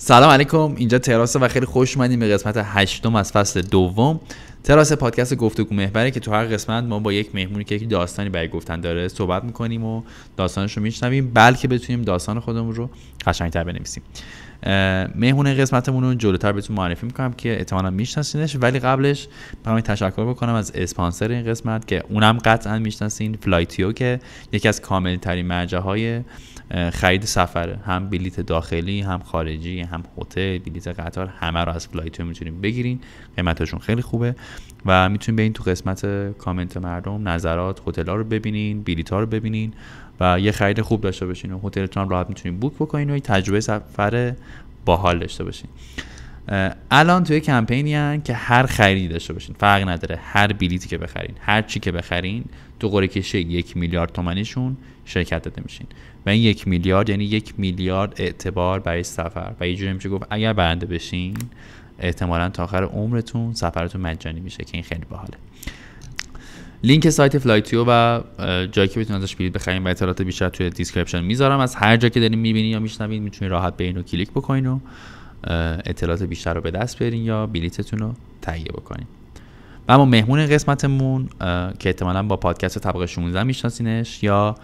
سلام علیکم اینجا تراسه و خیلی خوش اومدیم به قسمت هشتم از فصل دوم تراس پادکست گفتگو محوره که تو هر قسمت ما با یک مهمونی که یک داستانی برای گفتن داره صحبت میکنیم و داستانش رو میشنویم بلکه بتونیم داستان خودمون رو قشنگتر بنویسیم مهمون قسمتمون رو جلوتر بهتون معرفی میکنم که احتمالا میشناسینش ولی قبلش برام تشکر بکنم از اسپانسر این قسمت که اونم قطعا میشناسین فلایتیو که یکی از کاملترین مرجه های خرید سفره هم بلیت داخلی هم خارجی هم هتل بلیت قطار همه رو از فلایتو میتونیم بگیرین قیمتاشون خیلی خوبه و میتونین این تو قسمت کامنت مردم نظرات ها رو ببینین بلیت ها رو ببینین و یه خرید خوب داشته باشین و هتلتون هم راحت میتونین بوک بکنین و یه تجربه سفر باحال داشته باشین الان توی کمپینی هن که هر خریدی داشته باشین فرق نداره هر بلیتی که بخرین هر چی که بخرین تو قرعه کشی یک میلیارد تومنیشون شرکت داده میشین و این یک میلیارد یعنی یک میلیارد اعتبار برای سفر و یه جوری گفت اگر برنده بشین احتمالا تا آخر عمرتون سفرتون مجانی میشه که این خیلی باحاله لینک سایت فلایتیو و جایی که میتونید ازش بلیط بخرید و اطلاعات بیشتر توی دیسکریپشن میذارم از هر جا که دارین میبینین یا میشنوین میتونید راحت به اینو کلیک بکنین و اطلاعات بیشتر رو به دست بیارین یا بلیتتون رو تهیه بکنین و اما مهمون قسمتمون که احتمالا با پادکست طبقه 16 میشناسینش یا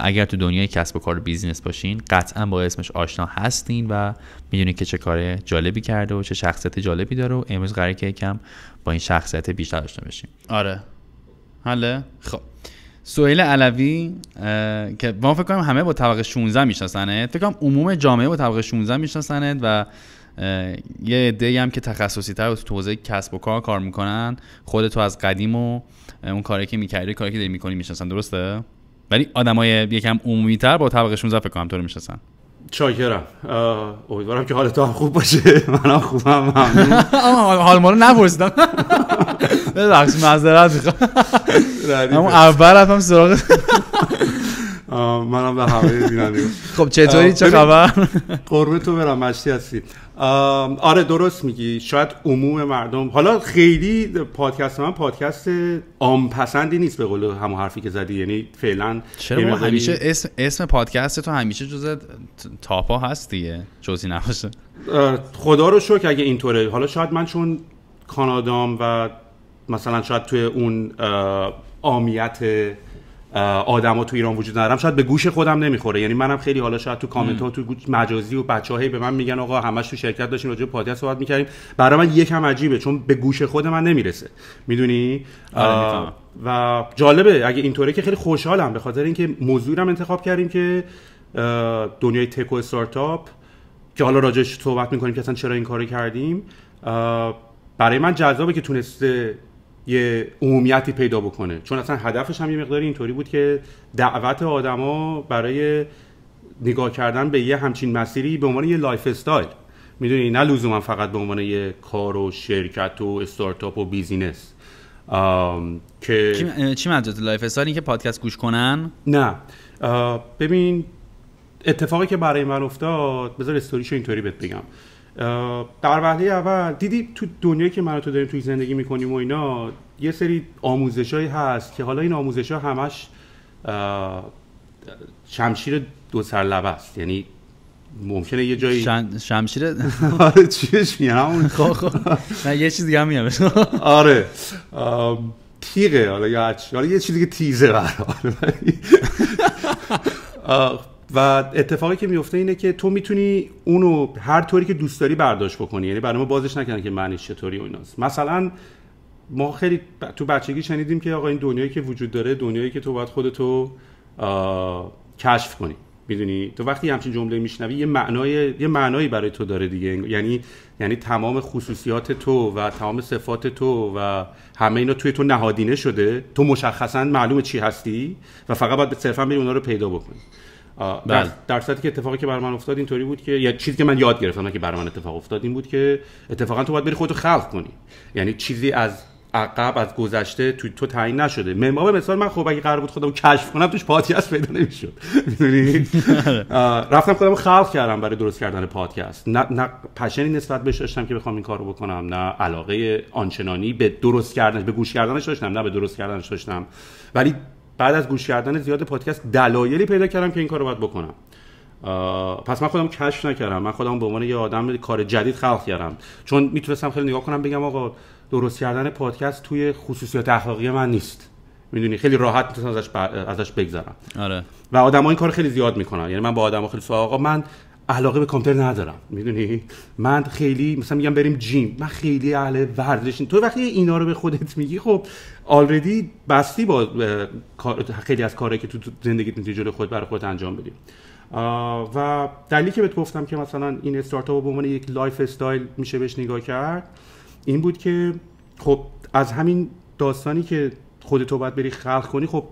اگر تو دنیای کسب و کار و بیزینس باشین قطعا با اسمش آشنا هستین و میدونین که چه کار جالبی کرده و چه شخصیت جالبی داره و امروز قراره که یکم با این شخصیت بیشتر آشنا بشیم آره حله خب سویل علوی که ما فکر کنم همه با طبقه 16 میشناسنت فکر کنم عموم جامعه با طبقه 16 میشناسنت و یه عده هم که تخصصی تر تو حوزه کسب و کار کار میکنن خودتو از قدیم و اون کاری که میکردی کاری که داری میکنی میشناسن درسته ولی آدمای یکم عمومی تر با طبقه 16 فکر کنم تو رو میشناسن چاکرم امیدوارم که حال هم خوب باشه منم خوبم ممنون حال ما رو نپرسیدم ببخشید معذرت میخوام اما اول رفتم سراغ منم به همه بیننده خب چطوری چه خبر قربه تو برم مشتی هستی آره درست میگی شاید عموم مردم حالا خیلی پادکست من پادکست آم پسندی نیست به قول همون حرفی که زدی یعنی فعلا چرا همیشه اسم, اسم پادکست تو همیشه جز تاپا هست دیگه جزی نباشه خدا رو شکر اگه اینطوره حالا شاید من چون کانادام و مثلا شاید توی اون آمیت آدما تو ایران وجود ندارم شاید به گوش خودم نمیخوره یعنی منم خیلی حالا شاید تو کامنت ها تو مجازی و بچه به من میگن آقا همش تو شرکت داشتین راجع به صحبت میکردیم برای من یکم عجیبه چون به گوش خود من نمیرسه میدونی آره، و جالبه اگه اینطوره که خیلی خوشحالم به خاطر اینکه موضوعی انتخاب کردیم که دنیای تک و استارتاپ که حالا راجعش صحبت میکنیم که اصلا چرا این کارو کردیم برای من جذابه که تونسته یه عمومیتی پیدا بکنه چون اصلا هدفش هم یه مقداری اینطوری بود که دعوت آدما برای نگاه کردن به یه همچین مسیری به عنوان یه لایف استایل میدونی نه لزوما فقط به عنوان یه کار و شرکت و استارتاپ و بیزینس که چی, چی لایف استایل این که پادکست گوش کنن نه ببین اتفاقی که برای من افتاد بذار استوریشو اینطوری بهت بگم در وحله اول دیدی تو دنیایی که من تو داریم توی زندگی میکنیم و اینا یه سری آموزشایی هست که حالا این آموزش ها همش شمشیر دو سر لبه است یعنی ممکنه یه جایی شمشیر آره چیش میگم اون خب، خب. نه یه چیز دیگه میگم آره تیغه حالا یه چیزی که تیزه برای و اتفاقی که میفته اینه که تو میتونی اونو هر طوری که دوست داری برداشت بکنی یعنی برای ما بازش نکنن که معنیش چطوری و ایناست مثلا ما خیلی تو بچگی شنیدیم که آقا این دنیایی که وجود داره دنیایی که تو باید خودتو آ... کشف کنی میدونی تو وقتی همچین جمله میشنوی یه معنای یه معنایی برای تو داره دیگه یعنی یعنی تمام خصوصیات تو و تمام صفات تو و همه اینا توی تو نهادینه شده تو مشخصا معلوم چی هستی و فقط باید صرفا بری اونا رو پیدا بکنی بله. در, در که اتفاقی که بر من افتاد اینطوری بود که یا چیزی که من یاد گرفتم که بر من اتفاق افتاد این بود که اتفاقا تو باید بری خودتو خلق کنی یعنی چیزی از عقب از گذشته تو تو تعیین نشده منبا به مثال من خب اگه قرار بود خودم کشف کنم توش پادکست پیدا نمیشد بله. رفتم خودم خلق کردم برای درست کردن پادکست نه, نه پشنی نسبت بهش داشتم که بخوام این کارو بکنم نه علاقه آنچنانی به درست کردنش به گوش کردنش داشتم نه به درست کردنش داشتم ولی بعد از گوش کردن زیاد پادکست دلایلی پیدا کردم که این کارو باید بکنم پس من خودم کشف نکردم من خودم به عنوان یه آدم کار جدید خلق کردم چون میتونستم خیلی نگاه کنم بگم آقا درست کردن پادکست توی خصوصیات اخلاقی من نیست میدونی خیلی راحت میتونم ازش, ازش بگذرم آره. و آدم این کار خیلی زیاد میکنن یعنی من با آدم خیلی سوال آقا من علاقه به کامپیوتر ندارم میدونی من خیلی مثلا میگم بریم جیم من خیلی اهل ورزش تو وقتی اینا رو به خودت میگی خب آلردی بستی با خیلی از کارهایی که تو زندگیت میتونی جلو خود برای خودت انجام بدی و دلیلی که بهت گفتم که مثلا این استارتاپ به عنوان یک لایف استایل میشه بهش نگاه کرد این بود که خب از همین داستانی که خودتو باید بری خلق کنی خب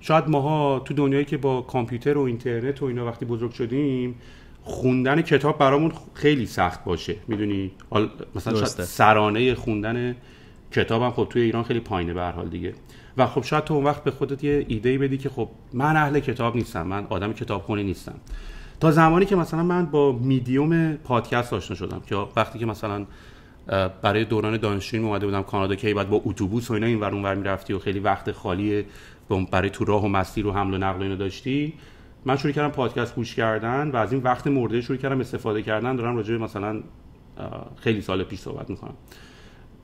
شاید ماها تو دنیایی که با کامپیوتر و اینترنت و اینا وقتی بزرگ شدیم خوندن کتاب برامون خیلی سخت باشه میدونی مثلا سرانه خوندن کتابم خب توی ایران خیلی پایینه به هر حال دیگه و خب شاید تو اون وقت به خودت یه ایده بدی که خب من اهل کتاب نیستم من آدم کتابخونی نیستم تا زمانی که مثلا من با میدیوم پادکست آشنا شدم که وقتی که مثلا برای دوران دانشجویی اومده بودم کانادا که بعد با اتوبوس و اینا اینور اونور میرفتی و خیلی وقت خالی برای تو راه و مسیر و حمل و نقل اینو داشتی من شروع کردم پادکست گوش کردن و از این وقت مرده شروع کردم استفاده کردن دارم راجع مثلا خیلی سال پیش صحبت میکنم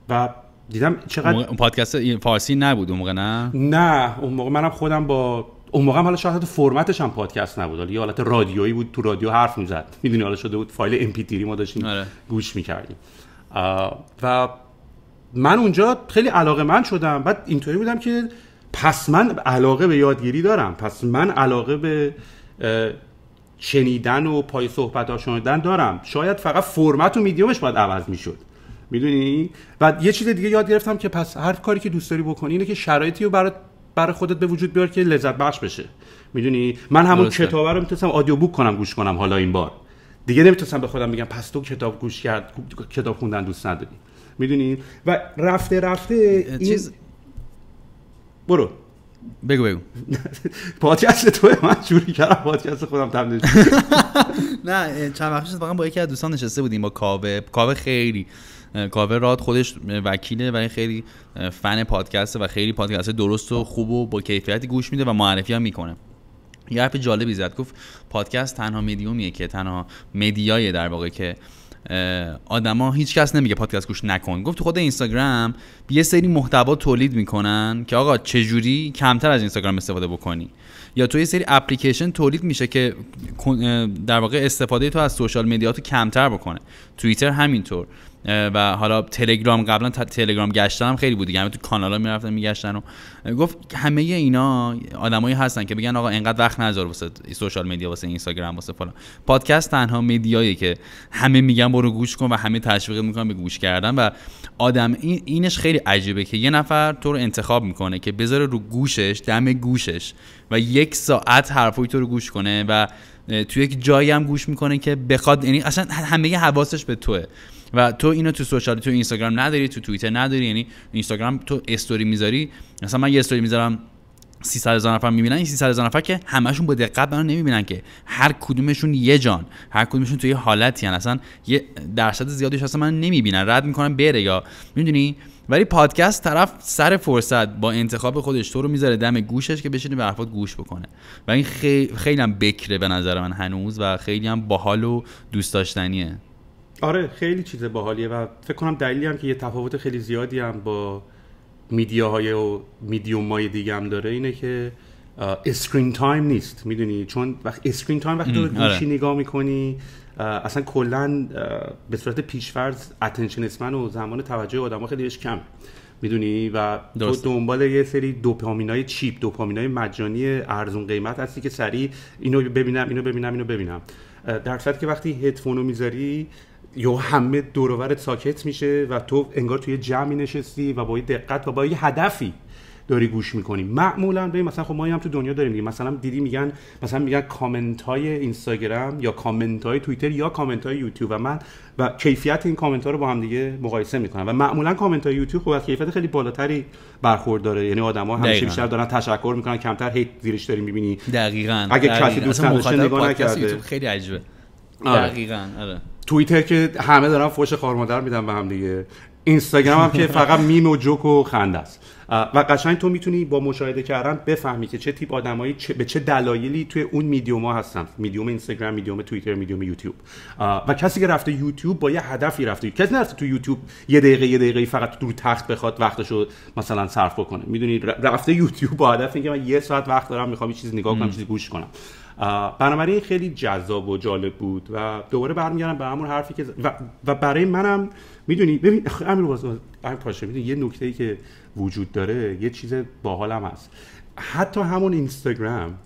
و دیدم چقدر اون پادکست فارسی نبود اون موقع نه نه اون موقع منم خودم با اون موقع حالا شاید فرمتش هم پادکست نبود حالا یه حالت رادیویی بود تو رادیو حرف میزد میدونی حالا شده بود فایل ام ما داشتیم آره. گوش میکردیم و من اونجا خیلی علاقه من شدم بعد اینطوری بودم که پس من علاقه به یادگیری دارم پس من علاقه به شنیدن و پای صحبت ها شنیدن دارم شاید فقط فرمت و میدیومش باید عوض میشد میدونی و یه چیز دیگه یاد گرفتم که پس هر کاری که دوست داری بکنی اینه که شرایطی رو برات برای خودت به وجود بیار که لذت بخش بشه میدونی من همون کتابه رو میتونستم آدیو بوک کنم گوش کنم حالا این بار دیگه نمیتونستم به خودم بگم پس تو کتاب گوش کرد کتاب خوندن دوست نداری میدونی و رفته رفته این... برو بگو بگو پادکست تو من جوری کردم پادکست خودم تمدید نه چند وقت با یکی از دوستان نشسته بودیم با کاوه کاوه خیلی کاور راد خودش وکیله و خیلی فن پادکسته و خیلی پادکست درست و خوب و با کیفیتی گوش میده و معرفی هم میکنه یه حرف جالبی زد گفت پادکست تنها میدیومیه که تنها مدیایه در واقع که آدما هیچ کس نمیگه پادکست گوش نکن گفت خود اینستاگرام یه سری محتوا تولید میکنن که آقا چجوری کمتر از اینستاگرام استفاده بکنی یا تو یه سری اپلیکیشن تولید میشه که در واقع استفاده تو از سوشال مدیا تو کمتر بکنه توییتر همینطور و حالا تلگرام قبلا تلگرام گشتن هم خیلی بود دیگه همه تو کانالا میرفتن میگشتن و گفت همه اینا آدمایی هستن که بگن آقا انقدر وقت نذار واسه سوشال مدیا واسه اینستاگرام واسه فلان پادکست تنها مدیایی که همه میگن برو گوش کن و همه تشویق میکنن به گوش کردن و آدم اینش خیلی عجیبه که یه نفر تو رو انتخاب میکنه که بذاره رو گوشش دم گوشش و یک ساعت حرفای تو رو گوش کنه و تو یک جایی هم گوش میکنه که بخواد یعنی اصلا همه حواسش به توه و تو اینو تو سوشال تو اینستاگرام نداری تو توییتر نداری یعنی اینستاگرام تو استوری میذاری مثلا من یه استوری میذارم 300 هزار نفر میبینن این 300 هزار نفر که همشون با دقت منو نمیبینن که هر کدومشون یه جان هر کدومشون توی حالتی ان اصلا یه درصد زیادیش اصلا من نمیبینن رد میکنن بره یا میدونی ولی پادکست طرف سر فرصت با انتخاب خودش تو رو میذاره دم گوشش که بشینه به حرفات گوش بکنه و این خیلی خیلی بکره به نظر من هنوز و خیلی هم باحال و دوست داشتنیه آره خیلی چیز باحالیه و فکر کنم دلیلی هم که یه تفاوت خیلی زیادی هم با میدیاهای و میدیوم های دیگه هم داره اینه که اسکرین تایم نیست میدونی چون وقت اسکرین تایم وقتی تو آره. گوشی نگاه میکنی اصلا کلا به صورت پیشفرض اتنشن اسمن و زمان توجه آدم خیلی بهش کم میدونی و تو دنبال یه سری دوپامینای چیپ دوپامینای مجانی ارزون قیمت هستی که سریع اینو ببینم اینو ببینم اینو ببینم در که وقتی هدفون رو میذاری یو همه دورورت ساکت میشه و تو انگار توی جمعی نشستی و با دقت و با یه هدفی داری گوش میکنی معمولا به مثلا خب ما هم تو دنیا داریم دیگه مثلا دیدی میگن مثلا میگن کامنت های اینستاگرام یا کامنت های توییتر یا کامنت های یوتیوب و من و کیفیت این کامنت ها رو با هم دیگه مقایسه میکنم و معمولا کامنت های یوتیوب خب کیفیت خیلی بالاتری برخورد داره یعنی آدما همیشه بیشتر دارن تشکر میکنن کمتر هیت زیرش داری میبینی دقیقاً اگه آره کسی دوست نگاه نکرده خیلی عجیبه آره. دقیقاً آره توییتر که همه دارن فوش خارمادر مادر میدن به هم دیگه اینستاگرام هم که فقط میم و جوک و خنده است و قشنگ تو میتونی با مشاهده کردن بفهمی که چه تیپ آدمایی به چه دلایلی توی اون میدیوم ها هستن میدیوم اینستاگرام میدیوم توییتر میدیوم یوتیوب و کسی که رفته یوتیوب با یه هدفی رفته کسی نرفته تو یوتیوب یه دقیقه یه دقیقه فقط دور تخت بخواد وقتشو مثلا صرف بکنه میدونی رفته یوتیوب با هدف اینکه من یه ساعت وقت دارم میخوام یه چیز نگاه کنم چیزی گوش کنم بنابراین خیلی جذاب و جالب بود و دوباره برمیگردم به همون حرفی که و, برای منم میدونی ببین امیر واسه میدونی یه نکته ای که وجود داره یه چیز باحالم هست حتی همون اینستاگرام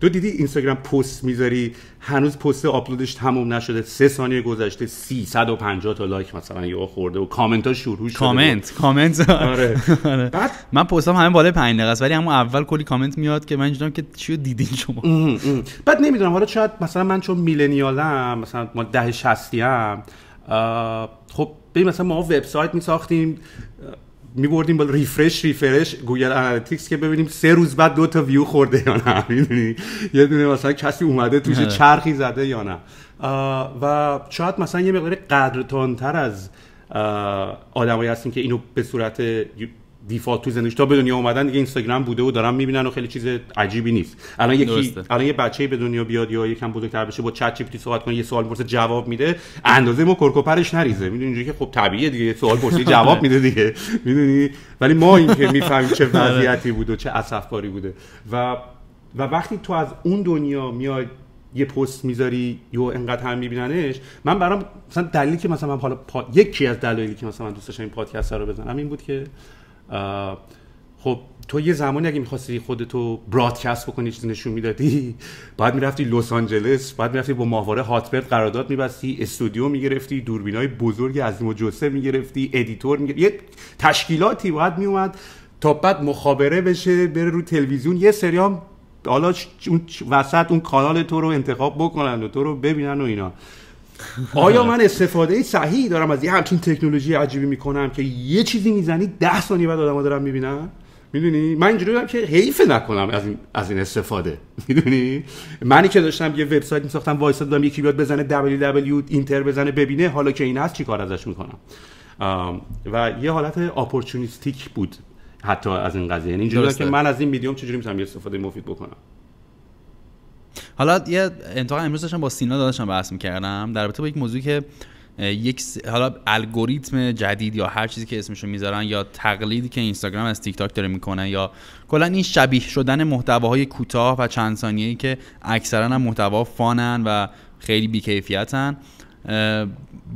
تو دیدی اینستاگرام پست میذاری هنوز پست آپلودش تموم نشده سه ثانیه گذشته 350 تا لایک مثلا یا خورده و کامنت ها شروع شده کامنت کامنت آره, آره. بعد من پستم همه بالای 5 دقیقه است ولی همون اول کلی کامنت میاد که من اینجوریام که چی دیدین شما بعد نمیدونم حالا شاید مثلا من چون میلنیالم مثلا ما ده 60 خب ببین مثلا ما وبسایت می ساختیم میبردیم بالا ریفرش ریفرش گوگل آنالیتیکس که ببینیم سه روز بعد دو تا ویو خورده یا نه میدونی یه دونه مثلا کسی اومده توش آره. چرخی زده یا نه و شاید مثلا یه مقدار قدرتانتر از آدمایی هستیم که اینو به صورت دیفالت تو زندگیش تا به دنیا اومدن دیگه اینستاگرام بوده و دارن میبینن و خیلی چیز عجیبی نیست الان یکی درسته. الان یه بچه‌ای به دنیا بیاد یا یکم بزرگتر بشه با چت جی پی صحبت کنه یه سوال پرسه جواب میده اندازه ما کرکوپرش نریزه میدونی اینجوری که خب طبیعیه دیگه سوال پرسی آره. جواب میده دیگه میدونی ولی ما این که میفهمیم چه آره. وضعیتی بود و چه اسفباری بوده و و وقتی تو از اون دنیا میای یه پست میذاری یو انقدر هم میبیننش من برام مثلا دلیلی که مثلا من حالا پا... یکی از دلایلی که مثلا من دوست داشتم این پادکست رو بزنم این بود که خب تو یه زمانی اگه میخواستی خودتو برادکست بکنی چیز نشون میدادی بعد میرفتی لس آنجلس بعد میرفتی با ماهواره هاتبرد قرارداد میبستی استودیو میگرفتی دوربینای بزرگ از جسه میگرفتی ادیتور میگرفتی یه تشکیلاتی باید میومد تا بعد مخابره بشه بره رو تلویزیون یه سریام حالا وسط اون کانال تو رو انتخاب بکنن و تو رو ببینن و اینا آیا من استفاده صحیح دارم از یه همچین تکنولوژی عجیبی میکنم که یه چیزی میزنی ده ثانیه بعد دارم دارم میبینم میدونی من اینجوری که حیف نکنم از این از این استفاده میدونی منی که داشتم یه وبسایت میساختم وایس دادم یکی بیاد بزنه www اینتر بزنه ببینه حالا که این هست چیکار ازش میکنم و یه حالت اپورتونیستیک بود حتی از این قضیه یعنی اینجوری که من از این میدیوم چجوری میتونم یه استفاده مفید بکنم حالا یه انتقا امروز داشتم با سینا داداشم بحث میکردم در رابطه با یک موضوعی که یک حالا الگوریتم جدید یا هر چیزی که اسمشو میذارن یا تقلیدی که اینستاگرام از تیک تاک داره میکنه یا کلا این شبیه شدن محتواهای کوتاه و چند ثانیه‌ای که اکثرا هم محتوا فانن و خیلی بیکیفیتن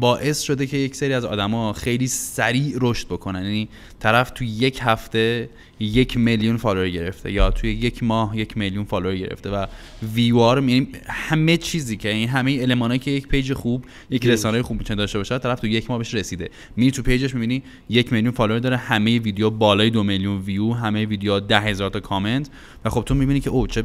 باعث شده که یک سری از آدما خیلی سریع رشد بکنن یعنی طرف تو یک هفته یک میلیون فالوور گرفته یا توی یک ماه یک میلیون فالوور گرفته و ویوار یعنی همه چیزی که این یعنی همه المانایی که یک پیج خوب یک رسانه خوب میتونه داشته باشه طرف تو یک ماه بهش رسیده میری تو پیجش میبینی یک میلیون فالوور داره همه ویدیو بالای دو میلیون ویو همه ویدیو ده هزار تا کامنت و خب تو میبینی که او چه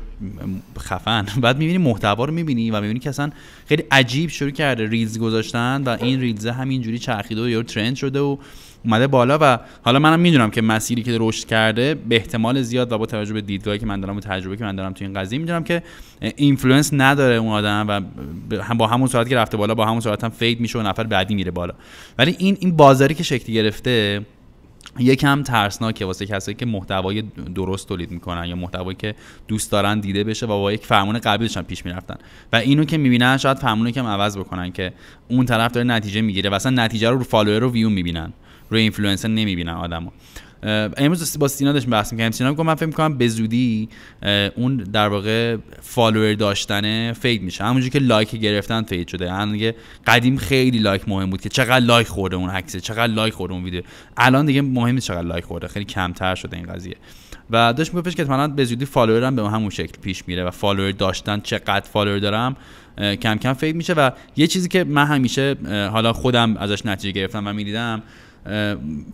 خفن بعد میبینی محتوا رو میبینی و میبینی که اصلا خیلی عجیب شروع کرده ریلز گذاشتن و این ریلزه همینجوری چرخیده و یا ترند شده و اومده بالا و حالا منم میدونم که مسیری که رشد کرده به احتمال زیاد و با توجه به دیدگاهی که من دارم و تجربه که من دارم تو این قضیه میدونم که اینفلوئنس نداره اون آدم و با همون ساعت که رفته بالا با همون صورت هم فید میشه و نفر بعدی میره بالا ولی این این بازاری که شکلی گرفته یکم ترسناکه واسه کسایی که محتوای درست تولید میکنن یا محتوایی که دوست دارن دیده بشه و با یک فرمون قبلشان پیش میرفتن و اینو که میبینن شاید فرمون که عوض بکنن که اون طرف داره نتیجه میگیره و اصلا نتیجه رو رو فالوور رو ویو میبینن روی اینفلوئنسر نمیبینن آدمو امروز با سینا داشتم بحث می‌کردم سینا گفت من فکر می‌کنم به زودی اون در واقع فالوور داشتن فید میشه همونجوری که لایک گرفتن فید شده الان قدیم خیلی لایک مهم بود که چقدر لایک خورده اون عکس چقدر لایک خورده اون ویدیو الان دیگه مهم چقدر لایک خورده خیلی کمتر شده این قضیه و داشت میگفتش که مثلا به زودی هم به همون شکل پیش میره و فالوور داشتن چقدر فالوور دارم کم کم فید میشه و یه چیزی که من همیشه حالا خودم ازش نتیجه گرفتم و میدیدم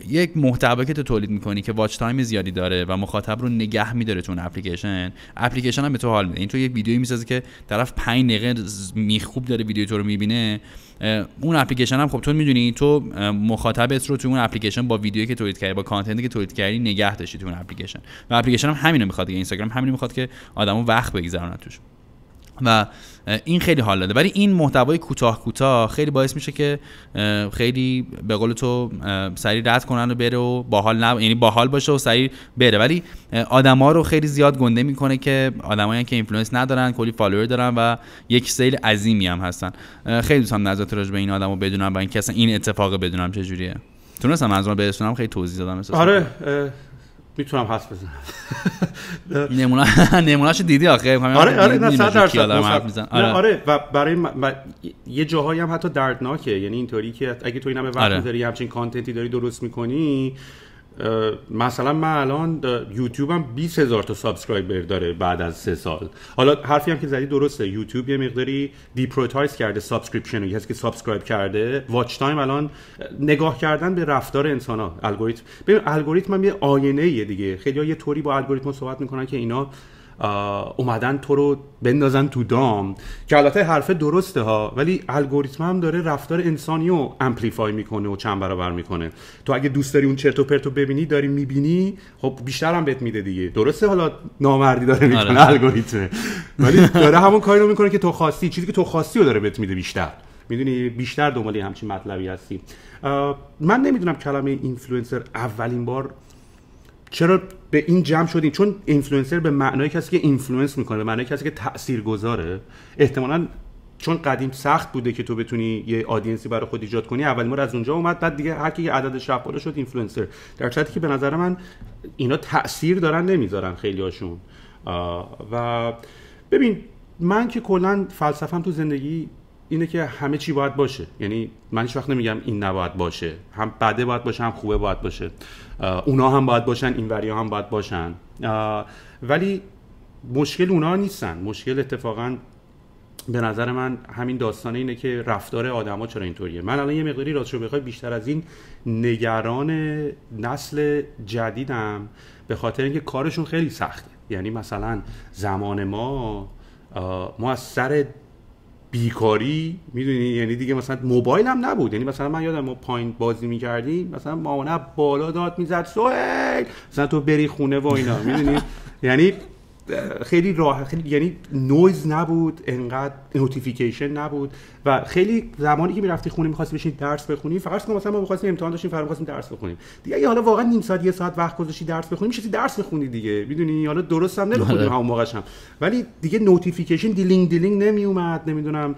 یک محتوا که تو تولید میکنی که واچ تایم زیادی داره و مخاطب رو نگه میداره تو اون اپلیکیشن اپلیکیشن هم به تو حال میده این تو یک ویدیویی میسازی که طرف 5 دقیقه میخوب داره ویدیو تو رو میبینه اون اپلیکیشن هم خب تو میدونی تو مخاطبت رو تو اون اپلیکیشن با ویدیویی که تولید کردی با کانتنتی که تولید کردی نگه داشتی تو اون اپلیکیشن و اپلیکیشن هم همینو میخواد که اینستاگرام همینو میخواد که آدمو وقت بگذرونن توش و این خیلی حال داده ولی این محتوای کوتاه کوتاه خیلی باعث میشه که خیلی به قول تو سریع رد کنن و بره و باحال نب... یعنی باحال باشه و سریع بره ولی آدما رو خیلی زیاد گنده میکنه که آدمایی که اینفلوئنس ندارن کلی فالوور دارن و یک سیل عظیمی هم هستن خیلی دوستم نظرت راجع به این آدمو بدونم و این اصلا این اتفاق بدونم چه جوریه تونستم از برسونم خیلی توضیح دادم آره میتونم حس بزنم نمونه نمونهش دیدی آخه آره آره،, آره آره و برای یه جاهایی هم حتی دردناکه یعنی اینطوری که اگه تو اینم به وقت داری آره. همچین کانتنتی داری درست میکنی مثلا من الان یوتیوبم 20 هزار تا سابسکرایبر داره بعد از سه سال حالا حرفی هم که زدی درسته یوتیوب یه مقداری دیپروتایز کرده سابسکریپشن کسی که سابسکرایب کرده واچ تایم الان نگاه کردن به رفتار انسان ها الگوریتم ببین الگوریتم هم یه آینه دیگه خیلی ها یه طوری با الگوریتم صحبت میکنن که اینا اومدن تو رو بندازن تو دام که البته حرف درسته ها ولی الگوریتم هم داره رفتار انسانی رو امپلیفای میکنه و چند برابر میکنه تو اگه دوست داری اون چرت و پرتو ببینی داری میبینی خب بیشتر هم بهت میده دیگه درسته حالا نامردی داره میکنه آره. الگوریتم ولی داره همون کاری رو میکنه که تو خواستی چیزی که تو خواستی رو داره بهت میده بیشتر میدونی بیشتر دنبال همچین مطلبی هستی من نمیدونم کلمه اینفلوئنسر اولین بار چرا به این جمع شدیم چون اینفلوئنسر به معنای کسی که اینفلوئنس میکنه به معنای کسی که تاثیرگذاره احتمالا چون قدیم سخت بوده که تو بتونی یه آدینسی برای خود ایجاد کنی اول ما از اونجا اومد بعد دیگه هر کی عدد شب شد اینفلوئنسر در صورتی که به نظر من اینا تاثیر دارن نمیذارن خیلی هاشون و ببین من که کلا فلسفم تو زندگی اینه که همه چی باید باشه یعنی من هیچ وقت نمیگم این نباید باشه هم بده باید باشه هم خوبه باید باشه اونا هم باید باشن این وریا هم باید باشن ولی مشکل اونا نیستن مشکل اتفاقا به نظر من همین داستانه اینه که رفتار آدما چرا اینطوریه من الان یه مقداری راستشو بخوای بیشتر از این نگران نسل جدیدم به خاطر اینکه کارشون خیلی سخته یعنی مثلا زمان ما ما از سر بیکاری میدونی یعنی دیگه مثلا موبایل هم نبود یعنی مثلا من یادم ما پایین بازی میکردیم مثلا مامانه بالا داد میزد سوهیل مثلا تو بری خونه و اینا میدونی یعنی خیلی راه خیلی یعنی نویز نبود انقدر نوتیفیکیشن نبود و خیلی زمانی که میرفتی خونه میخواستی بشین درس بخونی فقط مثلا ما میخواستیم امتحان داشتیم فرار میخواستیم درس بخونیم دیگه حالا واقعا نیم ساعت یه ساعت وقت گذاشتی درس بخونی میشه درس بخونی دیگه میدونی حالا درست هم نمیخونیم آره. همون موقعش هم ولی دیگه نوتیفیکیشن دیلینگ دیلینگ نمیومد نمیدونم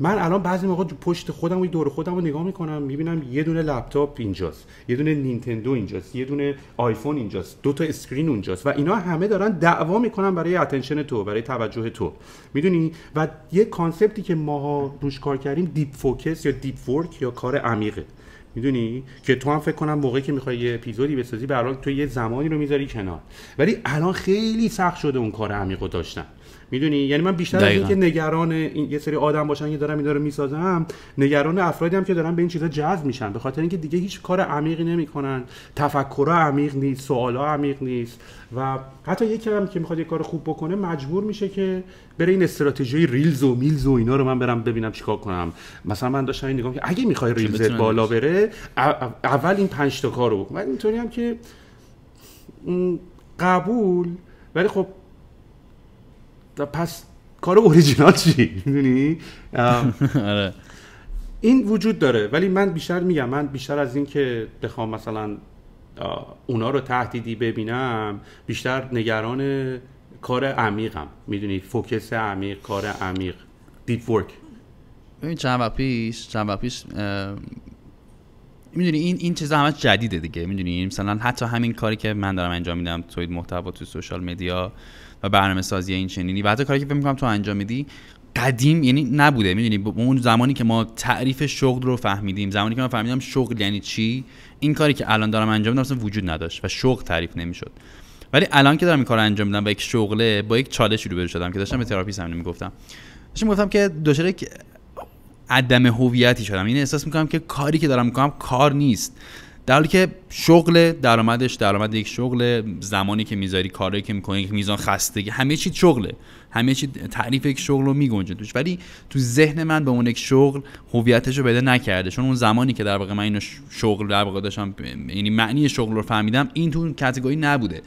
من الان بعضی موقع پشت خودم و دور خودم رو نگاه میکنم میبینم یه دونه لپتاپ اینجاست یه دونه نینتندو اینجاست یه دونه آیفون اینجاست دو تا اسکرین اونجاست و اینا همه دارن دعوا میکنن برای اتنشن تو برای توجه تو میدونی و یه کانسپتی که ماها روش کار کردیم دیپ فوکس یا دیپ ورک یا کار عمیقه میدونی که تو هم فکر کنم موقعی که میخوای یه اپیزودی بسازی به تو یه زمانی رو میذاری کنار ولی الان خیلی سخت شده اون کار عمیقو داشتن میدونی یعنی من بیشتر از اینکه نگران این یه سری آدم باشن که دارم اینا رو میسازم نگران افرادی هم که دارن به این چیزا جذب میشن به خاطر اینکه دیگه هیچ کار عمیقی نمیکنن تفکر عمیق نیست سوالا عمیق نیست و حتی یکی هم که میخواد یه کار خوب بکنه مجبور میشه که بره این استراتژی ریلز و میلز و اینا رو من برم ببینم چیکار کنم مثلا من داشتم این نگام که اگه میخوای ریلز بالا بره اول این پنج تا کار رو من اینطوری هم که قبول ولی خب پس کار اوریجینال چی میدونی آره این وجود داره ولی من بیشتر میگم من بیشتر از این که بخوام مثلا اونا رو تهدیدی ببینم بیشتر نگران کار عمیقم میدونی فوکس عمیق کار عمیق دیپ ورک ببین چند وقت پیش چند وقت پیش میدونی این این چیزا همش جدیده دیگه میدونی مثلا حتی همین کاری که من دارم انجام میدم تولید محتوا تو سوشال مدیا و برنامه سازی این چنینی و حتی کاری که فکر میکنم تو انجام میدی قدیم یعنی نبوده میدونی اون زمانی که ما تعریف شغل رو فهمیدیم زمانی که ما فهمیدم شغل یعنی چی این کاری که الان دارم انجام میدم اصلا وجود نداشت و شغل تعریف نمیشد ولی الان که دارم این کار انجام میدم با یک شغله با یک چالش روبرو شدم که داشتم به تراپی هم میگفتم داشتم گفتم که دچار عدم هویتی شدم این یعنی احساس میکنم که کاری که دارم میکنم کار نیست در حالی که شغل درآمدش درآمد یک شغل زمانی که میذاری کاری که میکنی یک میزان خستگی همه چی شغله همه چی تعریف یک شغل رو میگنجه ولی تو ذهن من به اون یک شغل هویتش رو بده نکرده چون اون زمانی که در واقع من اینو شغل در واقع داشتم یعنی معنی شغل رو فهمیدم این تو کاتگوری نبوده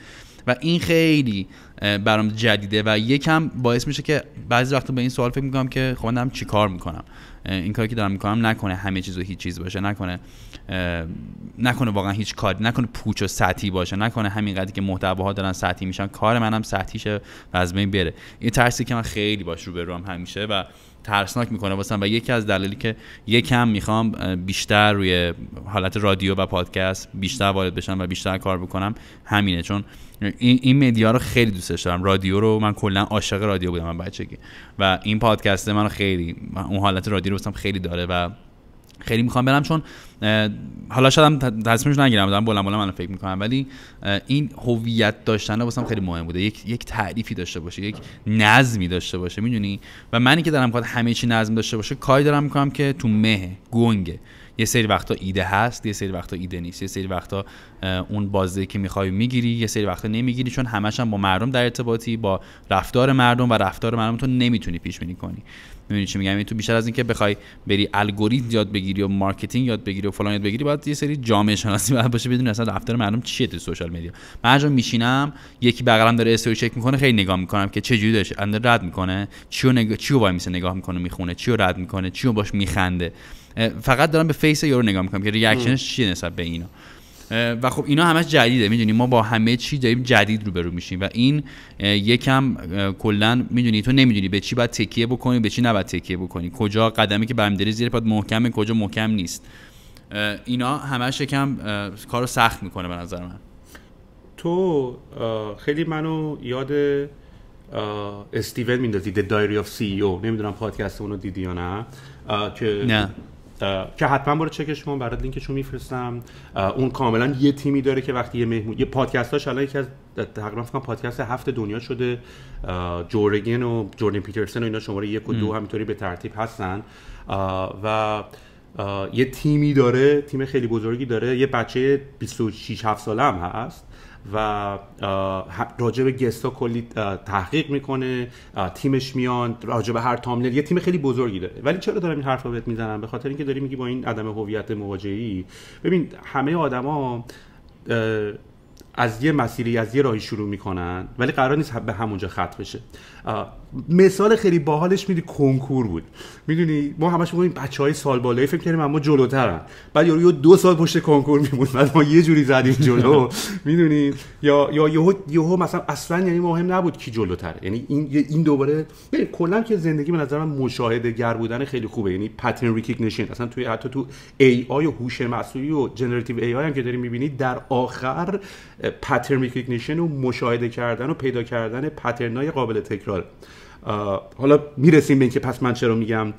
و این خیلی برام جدیده و یکم باعث میشه که بعضی وقتا به این سوال فکر میکنم که خب من چیکار میکنم این کاری که دارم میکنم نکنه همه چیز و هیچ چیز باشه نکنه نکنه واقعا هیچ کار نکنه پوچ و سطحی باشه نکنه همینقدر که محتواها دارن سطحی میشن کار منم سطحی شه و از بین بره این ترسی که من خیلی باش رو هم همیشه و ترسناک میکنه واسم و یکی از دلایلی که یکم میخوام بیشتر روی حالت رادیو و پادکست بیشتر وارد بشم و بیشتر کار بکنم همینه چون این, این مدیا رو خیلی دوستش دارم رادیو رو من کلا عاشق رادیو بودم من بچگی و این پادکست من خیلی اون حالت رادیو رو خیلی داره و خیلی میخوام برم چون حالا شدم تصمیمش نگیرم دارم بلند بلند من فکر میکنم ولی این هویت داشتن واسم خیلی مهم بوده یک یک تعریفی داشته باشه یک نظمی داشته باشه میدونی و منی که دارم میخواد همه چی نظم داشته باشه کاری دارم میکنم که تو مه گنگه یه سری وقتا ایده هست یه سری وقتا ایده نیست یه سری وقتا اون بازی که میخوای میگیری یه سری وقتا نمیگیری چون همش هم با مردم در ارتباطی با رفتار مردم و رفتار مردم تو نمیتونی پیش بینی کنی میبینی چی میگم یعنی تو بیشتر از اینکه بخوای بری الگوریتم یاد بگیری و مارکتینگ یاد بگیری و فلان یاد بگیری باید یه سری جامعه شناسی باید باشه بدون اصلا رفتار مردم چیه تو سوشال مدیا من هر میشینم یکی بغلم داره استوری چک میکنه خیلی نگاه میکنم که چه جوری رد میکنه چیو نگ... چیو وای میسه نگاه میکنه میخونه چیو رد میکنه چیو باش میخنده فقط دارم به فیس یارو نگاه میکنم که ریاکشنش چیه نسبت به اینا و خب اینا همش جدیده میدونی ما با همه چی داریم جدید برو میشیم و این یکم کلا میدونی تو نمیدونی به چی باید تکیه بکنی به چی نباید تکیه بکنی کجا قدمی که برمیداری زیر پاد محکمه کجا محکم نیست اینا همش یکم کارو سخت میکنه به نظر من تو خیلی منو یاد استیون میندازی The Diary of CEO نمیدونم پادکست اونو دیدی یا نه که نه. که حتما برو چکش کن برات لینکشو میفرستم اون کاملا یه تیمی داره که وقتی یه مهمون یه پادکستاش الان یکی از تقریبا فکر پادکست هفت دنیا شده جورگن و جوردن پیترسن و اینا شماره یک و دو همینطوری به ترتیب هستن و یه تیمی داره تیم خیلی بزرگی داره یه بچه 26 7 ساله هم هست و راجع به گستا کلی تحقیق میکنه تیمش میان راجع به هر تامنل یه تیم خیلی بزرگی داره ولی چرا دارم این حرف رو بهت میزنم به خاطر اینکه داری میگی با این عدم هویت مواجهی ببین همه آدما از یه مسیری از یه راهی شروع میکنن ولی قرار نیست به همونجا خط بشه مثال خیلی باحالش میدی کنکور بود میدونی ما همش میگیم بچهای سال بالایی فکر کنیم اما جلوترن بعد یارو دو سال پشت کنکور میموند بعد ما یه جوری زدیم جلو میدونی یا یا یهو یهو مثلا اصلا یعنی مهم نبود کی جلوتر یعنی این این دوباره ببین کلا که زندگی به نظر من مشاهده گر بودن خیلی خوبه یعنی پترن ریکگنیشن اصلا توی حتی تو ای آی و هوش مصنوعی و جنراتیو ای آی هم که داری میبینی در آخر پترن ریکگنیشن و مشاهده کردن و پیدا کردن پترنای قابل تکرار حالا میرسیم به اینکه پس من چرا میگم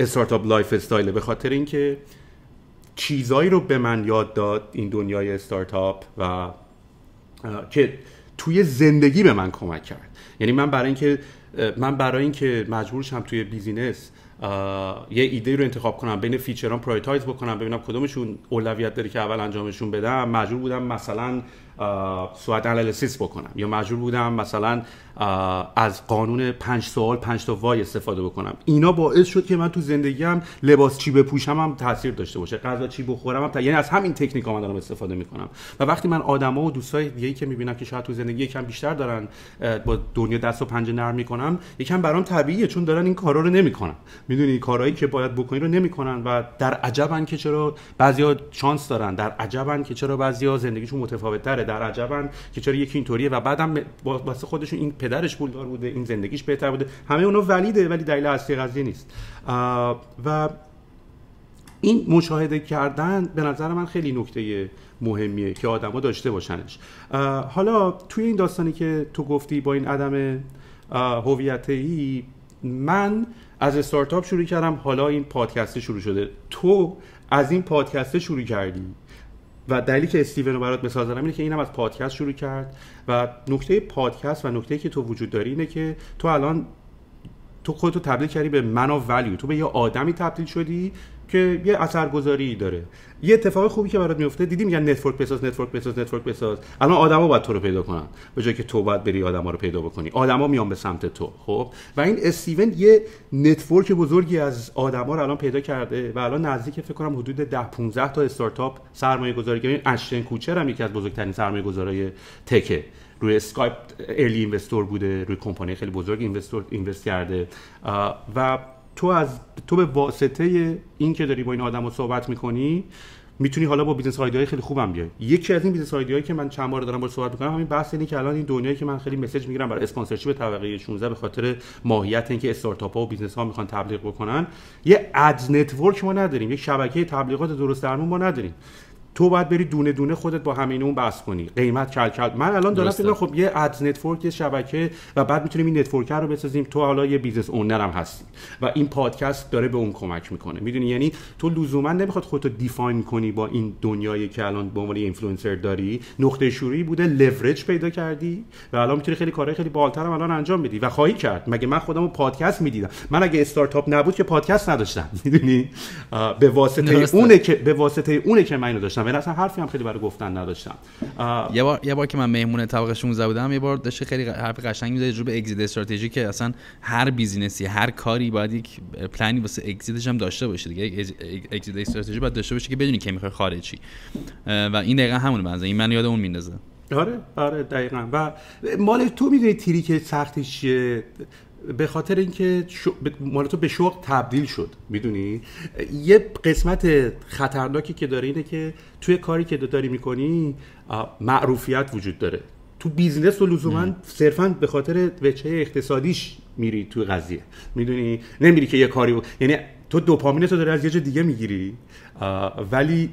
استارتاپ لایف استایل به خاطر اینکه چیزایی رو به من یاد داد این دنیای استارتاپ و که توی زندگی به من کمک کرد یعنی من برای اینکه من برای اینکه مجبور شم توی بیزینس یه ایده رو انتخاب کنم بین فیچران پرایتایز بکنم ببینم کدومشون اولویت داره که اول انجامشون بدم مجبور بودم مثلا صورت انالیسیس بکنم یا مجبور بودم مثلا از قانون پنج سوال پنج تا وای استفاده بکنم اینا باعث شد که من تو زندگیم لباس چی بپوشم هم تاثیر داشته باشه غذا چی بخورم هم تا... یعنی از همین تکنیک من دارم استفاده میکنم و وقتی من آدما و دوستای دیگه که میبینم که شاید تو زندگی یکم بیشتر دارن با دنیا دست و پنجه نرم میکنم یکم برام طبیعیه چون دارن این کارا رو نمیکنن میدونی کارهایی که باید بکنی رو نمیکنن و در عجبن که چرا بعضیا شانس دارن در عجبن که چرا بعضیا زندگیشون متفاوت پدر عجبن که چرا یکی اینطوریه و بعدم واسه خودشون این پدرش پولدار بوده این زندگیش بهتر بوده همه اونا ولیده ولی دلیل اصلی قضیه نیست و این مشاهده کردن به نظر من خیلی نکته مهمیه که آدما داشته باشنش حالا توی این داستانی که تو گفتی با این عدم ای من از استارتاپ شروع کردم حالا این پادکسته شروع شده تو از این پادکسته شروع کردی و دلیلی که استیون رو برات مثال زدم اینه که اینم از پادکست شروع کرد و نکته پادکست و نکته که تو وجود داری اینه که تو الان تو خودتو تبدیل کردی به من ولیو تو به یه آدمی تبدیل شدی که یه اثرگذاری داره یه اتفاق خوبی که برات میفته دیدیم میگن یعنی نتورک بساز نتورک بساز نتورک بساز الان آدما باید تو رو پیدا کنن به جای که تو باید بری آدما رو پیدا بکنی آدما میان به سمت تو خب و این استیون یه نتورک بزرگی از آدما رو الان پیدا کرده و الان نزدیک فکر کنم حدود 10 15 تا استارتاپ سرمایه گذاری که اشتن کوچر هم یکی از بزرگترین سرمایه گذارای تکه روی اسکایپ ارلی اینوستور بوده روی کمپانی خیلی بزرگ اینوستور اینوست کرده و تو از تو به واسطه این که داری با این آدم رو صحبت میکنی میتونی حالا با بیزنس آیدی های خیلی خوبم بیای یکی از این بیزنس آیدی که من چند بار دارم با صحبت میکنم همین بحث اینه که الان این دنیایی که من خیلی مسج میگیرم برای اسپانسرشیپ طبقه 16 به خاطر ماهیت اینکه استارتاپ ها و بیزنس ها میخوان تبلیغ بکنن یه اد نتورک ما نداریم یک شبکه تبلیغات درست درمون ما نداریم تو باید بری دونه دونه خودت با همین اون بحث کنی قیمت کل کل من الان دارم فکر خب یه ادز نتورک شبکه و بعد میتونیم این نتورک رو بسازیم تو حالا یه بیزنس اونر هم هستی و این پادکست داره به اون کمک میکنه میدونی یعنی تو لزوما نمیخواد خودتو دیفاین کنی با این دنیایی که الان به عنوان اینفلوئنسر داری نقطه شروعی بوده لورج پیدا کردی و الان میتونی خیلی کارهای خیلی بالاتر الان انجام بدی و خواهی کرد مگه من خودمو پادکست میدیدم من اگه استارتاپ نبود که پادکست نداشتم میدونی به واسطه که به واسطه اونه که من داشتم نداشتم اصلا حرفی هم خیلی برای گفتن نداشتم یه بار یه بار که من مهمون طبقه 16 بودم یه بار داشته خیلی حرف قشنگ میزد رو به اگزییت استراتژی که اصلا هر بیزینسی هر کاری باید یک پلنی واسه اگزییتش هم داشته باشه دیگه استراتژی باید داشته باشه که بدونی که میخوای خارجی و این دقیقا همون بنزه این من یاد اون میندازه آره آره دقیقا و مال تو میدونی که سختش چیه به خاطر اینکه مال تو به شوق تبدیل شد میدونی یه قسمت خطرناکی که داره اینه که توی کاری که داری میکنی معروفیت وجود داره تو بیزنس و لزوما صرفا به خاطر وچه اقتصادیش میری توی قضیه میدونی نمیری که یه کاری یعنی تو دوپامین تو داری از یه جا دیگه میگیری ولی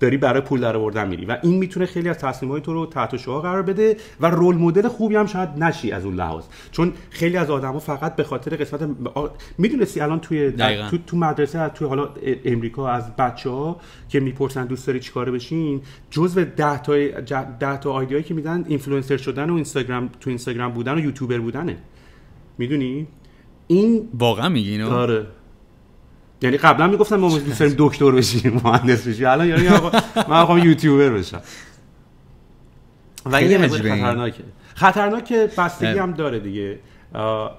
داری برای پول در آوردن میری و این میتونه خیلی از های تو رو تحت شوها قرار بده و رول مدل خوبی هم شاید نشی از اون لحاظ چون خیلی از آدما فقط به خاطر قسمت آ... میدونستی الان توی تو, تو مدرسه توی حالا امریکا از بچه ها که میپرسن دوست داری چیکاره بشین جزو 10 تا تا آیدیایی که میدن اینفلوئنسر شدن و اینستاگرام تو اینستاگرام بودن و یوتیوبر بودنه میدونی این واقعا میگی یعنی قبلا میگفتن ما دوست دکتر بشیم مهندس بشیم الان یعنی آقا من آقا یوتیوبر بشم و این خطرناکه بستگی هم داره دیگه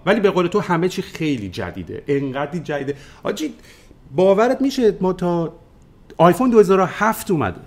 ولی به قول تو همه چی خیلی جدیده انقدری جدیده آجی باورت میشه ما تا آیفون 2007 اومده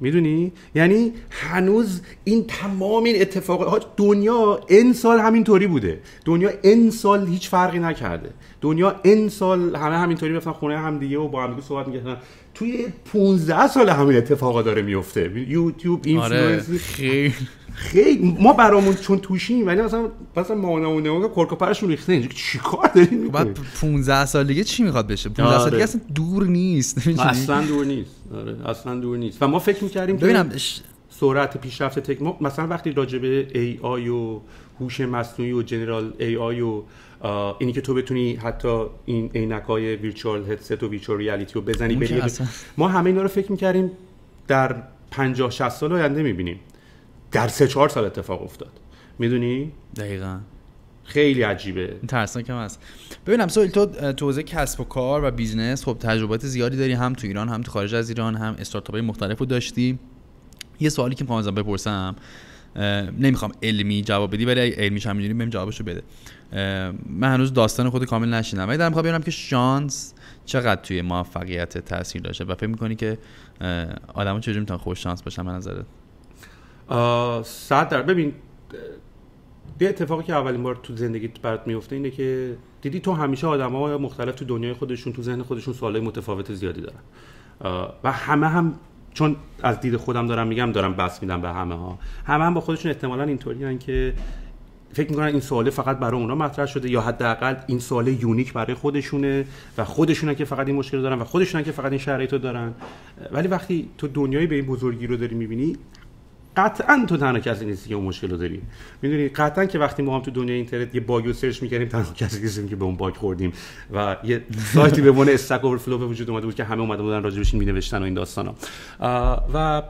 میدونی یعنی هنوز این تمام این اتفاقات دنیا این سال همینطوری بوده دنیا این سال هیچ فرقی نکرده دنیا این سال همه همینطوری میرفتن خونه هم دیگه و با هم دیگه صحبت میکردن توی 15 سال همین اتفاقا داره میفته یوتیوب آره، اینفلوئنس خیلی خیلی ما برامون چون توشیم ولی یعنی مثلا مثلا مانا و نوگا پرشون ریخته اینجا چیکار دارین میکنید بعد 15 سالگی چی میخواد بشه 15 آره. سالگی اصلا دور نیست اصلا دور نیست آره اصلا دور نیست و ما فکر میکردیم ببینم سرعت پیشرفت ما مثلا وقتی راجع به ای آی و هوش مصنوعی و جنرال ای آی و اینی که تو بتونی حتی این عینکای ویرچوال هدست و ویرچوال ریالیتی رو بزنی ما همه اینا رو فکر میکردیم در 50 60 سال آینده میبینیم در سه چهار سال اتفاق افتاد میدونی دقیقا خیلی عجیبه ترسناک هم هست ببینم سوال تو تو کسب و کار و بیزنس خب تجربات زیادی داری هم تو ایران هم تو خارج از ایران هم استارتاپ های مختلف رو داشتی یه سوالی که میخوام ازم بپرسم نمیخوام علمی جواب بدی ولی علمیش هم میدونی بهم جوابشو بده من هنوز داستان خود کامل نشینم. ولی دارم میخوام ببینم که شانس چقدر توی موفقیت تاثیر داشته و فکر میکنی که ها چجوری میتونن خوش شانس باشن به نظرت صد در ببین یه اتفاقی که اولین بار تو زندگیت برات میفته اینه که دیدی تو همیشه آدم ها مختلف تو دنیای خودشون تو ذهن خودشون سوالای متفاوت زیادی دارن و همه هم چون از دید خودم دارم میگم دارم بس میدم به همه ها همه هم با خودشون احتمالا اینطوری که فکر میکنن این سواله فقط برای اونا مطرح شده یا حداقل این سواله یونیک برای خودشونه و خودشونه که فقط این مشکل دارن و خودشونه که فقط این شرایط دارن ولی وقتی تو دنیای به این بزرگی رو داری میبینی قطعا تو تنها کسی نیستی که اون مشکل رو داری میدونی قطعا که وقتی ما هم تو دنیای اینترنت یه باگ رو سرچ میکردیم تنها کسی نیستیم که به اون باگ خوردیم و یه سایتی به عنوان استک اورفلو به وجود اومده بود که همه اومده بودن راجبش مینوشتن و این داستانا و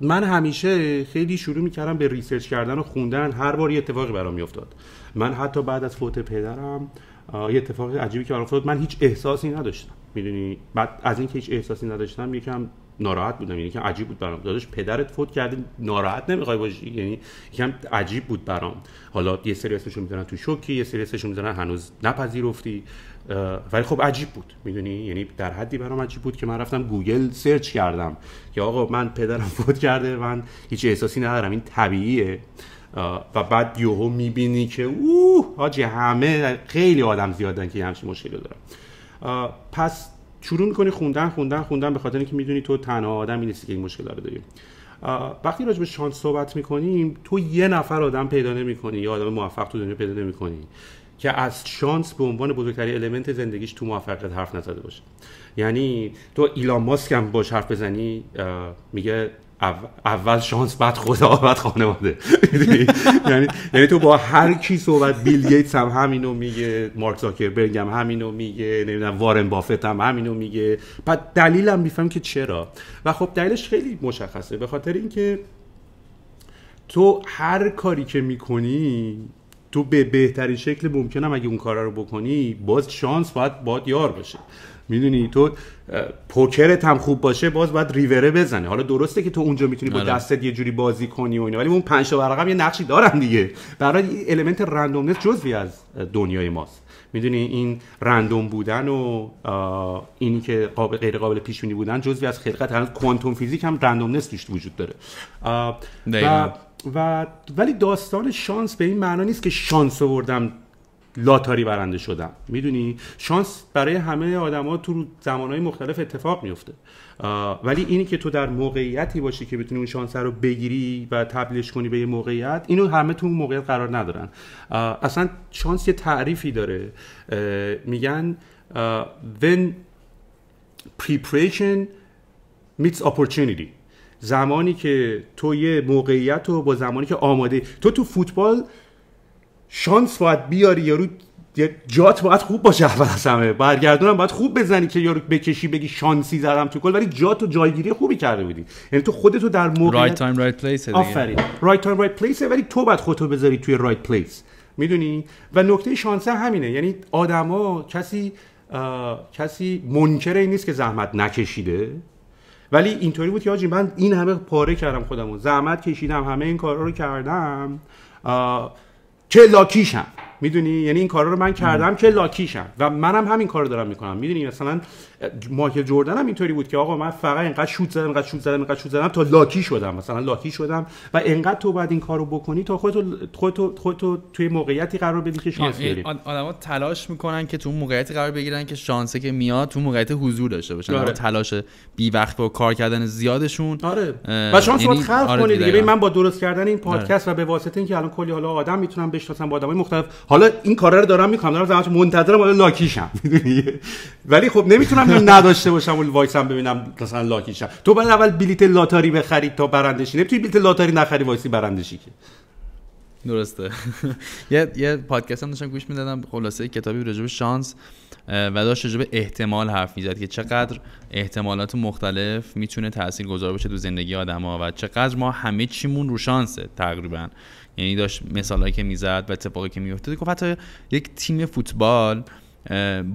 من همیشه خیلی شروع میکردم به ریسرچ کردن و خوندن هر بار یه اتفاقی برام میافتاد من حتی بعد از فوت پدرم یه اتفاق عجیبی که برام افتاد من هیچ احساسی نداشتم میدونی بعد از اینکه هیچ احساسی نداشتم یکم ناراحت بودم یعنی که عجیب بود برام داداش پدرت فوت کرده ناراحت نمیخوای باشی یعنی یکم عجیب بود برام حالا یه سری اسمشو میذارن تو شوکی یه سری اسمشون میذارن هنوز نپذیرفتی ولی خب عجیب بود میدونی یعنی در حدی برام عجیب بود که من رفتم گوگل سرچ کردم که آقا من پدرم فوت کرده من هیچ احساسی ندارم این طبیعیه و بعد یوهو میبینی که اوه حاجی همه خیلی آدم زیادن که همچین مشکلی دارم پس شروع میکنی خوندن خوندن خوندن به خاطر اینکه میدونی تو تنها آدمی نیستی که این مشکل رو داری وقتی راجع به شانس صحبت میکنیم تو یه نفر آدم پیدا نمیکنی یا آدم موفق تو دنیا پیدا نمیکنی که از شانس به عنوان بزرگترین المنت زندگیش تو موفقیت حرف نزده باشه یعنی تو ایلان ماسک هم باش حرف بزنی میگه اول شانس بعد خدا بعد خانواده یعنی یعنی تو با هر کی صحبت بیل گیتس هم همینو میگه مارک زاکربرگ هم همینو میگه نمیدونم وارن بافت هم همینو میگه بعد دلیلم میفهم که چرا و خب دلیلش خیلی مشخصه به خاطر اینکه تو هر کاری که میکنی تو به بهترین شکل ممکنم اگه اون کارا رو بکنی باز شانس باید باد یار باشه میدونی تو پوکرت هم خوب باشه باز باید ریوره بزنه حالا درسته که تو اونجا میتونی با آره. دستت یه جوری بازی کنی و اینا ولی اون پنج تا ورقم یه نقشی دارن دیگه برای این المنت رندومنس جزوی از دنیای ماست میدونی این رندوم بودن و اینی که قابل غیر قابل پیش بودن جزوی از خلقت هنوز کوانتوم فیزیک هم رندومنس توش وجود داره و, و ولی داستان شانس به این معنا نیست که شانس آوردم لاتاری برنده شدم میدونی شانس برای همه آدما تو زمانهای مختلف اتفاق میفته ولی اینی که تو در موقعیتی باشی که بتونی اون شانس رو بگیری و تبلیش کنی به یه موقعیت اینو همه تو موقعیت قرار ندارن اصلا شانس یه تعریفی داره میگن when preparation meets opportunity زمانی که تو یه موقعیت رو با زمانی که آماده تو تو فوتبال شانس باید بیاری یارو جات باید خوب باشه اول از همه برگردونم باید خوب بزنی که یارو بکشی بگی شانسی زدم تو کل. ولی جات و جایگیری خوبی کرده بودی یعنی تو خودتو در موقع رایت تایم رایت پلیس آفرین رایت تایم رایت پلیس ولی تو باید خودتو بذاری توی رایت پلیس میدونی و نکته شانس همینه یعنی آدما کسی کسی منکر این نیست که زحمت نکشیده ولی اینطوری بود که آجی من این همه پاره کردم خودمو زحمت کشیدم همه این کارا رو کردم چه لاکیشم میدونی یعنی این کارا رو من کردم که لاکیشم و منم همین کارو دارم میکنم میدونی مثلا مایکل جردن هم اینطوری بود که آقا من فقط اینقدر شوت زدم اینقدر شوت زدم اینقدر شوت زدم تا لاکی شدم مثلا لاکی شدم و اینقدر تو بعد این کارو بکنی تا خودتو خودتو خودتو توی موقعیتی قرار بدی که شانس یعنی بگیری آدما تلاش میکنن که تو موقعیتی قرار بگیرن که شانسه که میاد تو موقعیت حضور داشته باشن آره. تلاش بی وقت و کار کردن زیادشون آره و شانس رو یعنی- خلق آره دیگه من با درست کردن این آره. پادکست و به واسطه اینکه الان کلی حالا آدم میتونم بشناسم با آدمای مختلف حالا این کارا رو دارم میکنم دارم زمانش منتظرم حالا لاکیشم ولی خب نمیتونم نداشته باشم ولی وایسم ببینم مثلا لاکیشم تو باید اول بلیت لاتاری بخری تا برندشی نه نمیتونی بلیت لاتاری نخری وایسی برندشی که درسته یه یه پادکست هم داشتم گوش میدادم خلاصه کتابی راجع شانس و داشت راجع احتمال حرف میزد که چقدر احتمالات مختلف میتونه تاثیرگذار باشه تو زندگی آدم ها و چقدر ما همه چیمون رو شانسه تقریبا یعنی داشت مثالایی که میزد و اتفاقی که میافتاد گفت خب حتی یک تیم فوتبال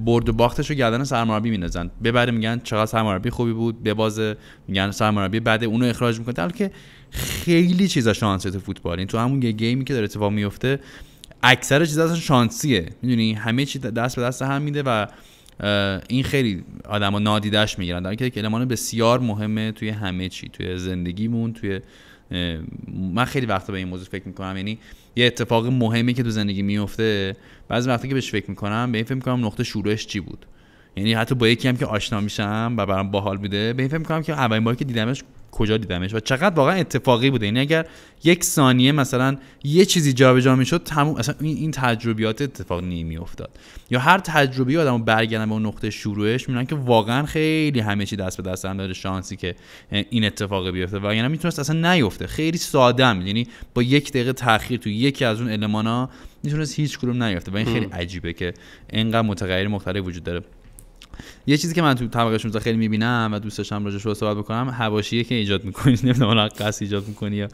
برد و باختش رو گردن سرمربی میندازن ببره میگن چقدر سرمربی خوبی بود به باز میگن سرمربی بعد رو اخراج میکنه در که خیلی چیزا شانسی تو فوتبال این یعنی تو همون یه گیمی که داره اتفاق میفته اکثر چیزا اصلا شانسیه میدونی همه چی دست به دست هم میده و این خیلی آدما نادیدش میگیرن در که المان بسیار مهمه توی همه چی توی زندگیمون توی من خیلی وقتا به این موضوع فکر میکنم یعنی یه اتفاق مهمی که تو زندگی میفته بعضی وقتا که بهش فکر میکنم به این فکر میکنم نقطه شروعش چی بود یعنی حتی با یکی هم که آشنا میشم و برام باحال میده به این فکر میکنم که اولین باری که دیدمش کجا دیدمش و چقدر واقعا اتفاقی بوده یعنی اگر یک ثانیه مثلا یه چیزی جابجا میشد تموم اصلا این, تجربیات اتفاق نمی افتاد یا هر تجربه آدمو برگردن به اون نقطه شروعش میبینن که واقعا خیلی همه چی دست به دست هم داره شانسی که این اتفاق بیفته و یعنی میتونست اصلا نیفته خیلی ساده هم. یعنی با یک دقیقه تاخیر تو یکی از اون المانا میتونست هیچ کدوم نیفته و این خیلی عجیبه که اینقدر متغیر مختلف وجود داره یه چیزی که من تو طبقه 16 خیلی میبینم و دوست داشتم راجعش صحبت بکنم حواشیه که ایجاد میکنی نمیدونم الان قصد ایجاد میکنی یا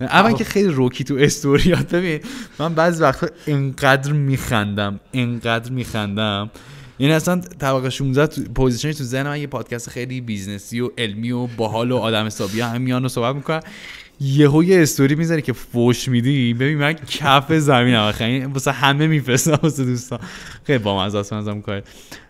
اول که خیلی روکی تو استوریات ببین من بعضی وقتا اینقدر میخندم اینقدر میخندم این یعنی اصلا طبقه 16 تو پوزیشن تو ذهن من یه پادکست خیلی بیزنسی و علمی و باحال و آدم حسابی هم میان و صحبت میکنن یهو یه استوری میذاری که فوش میدی ببین من کف زمینم خیلی واسه همه میفرستم واسه دوستان خیلی با از اصلا کار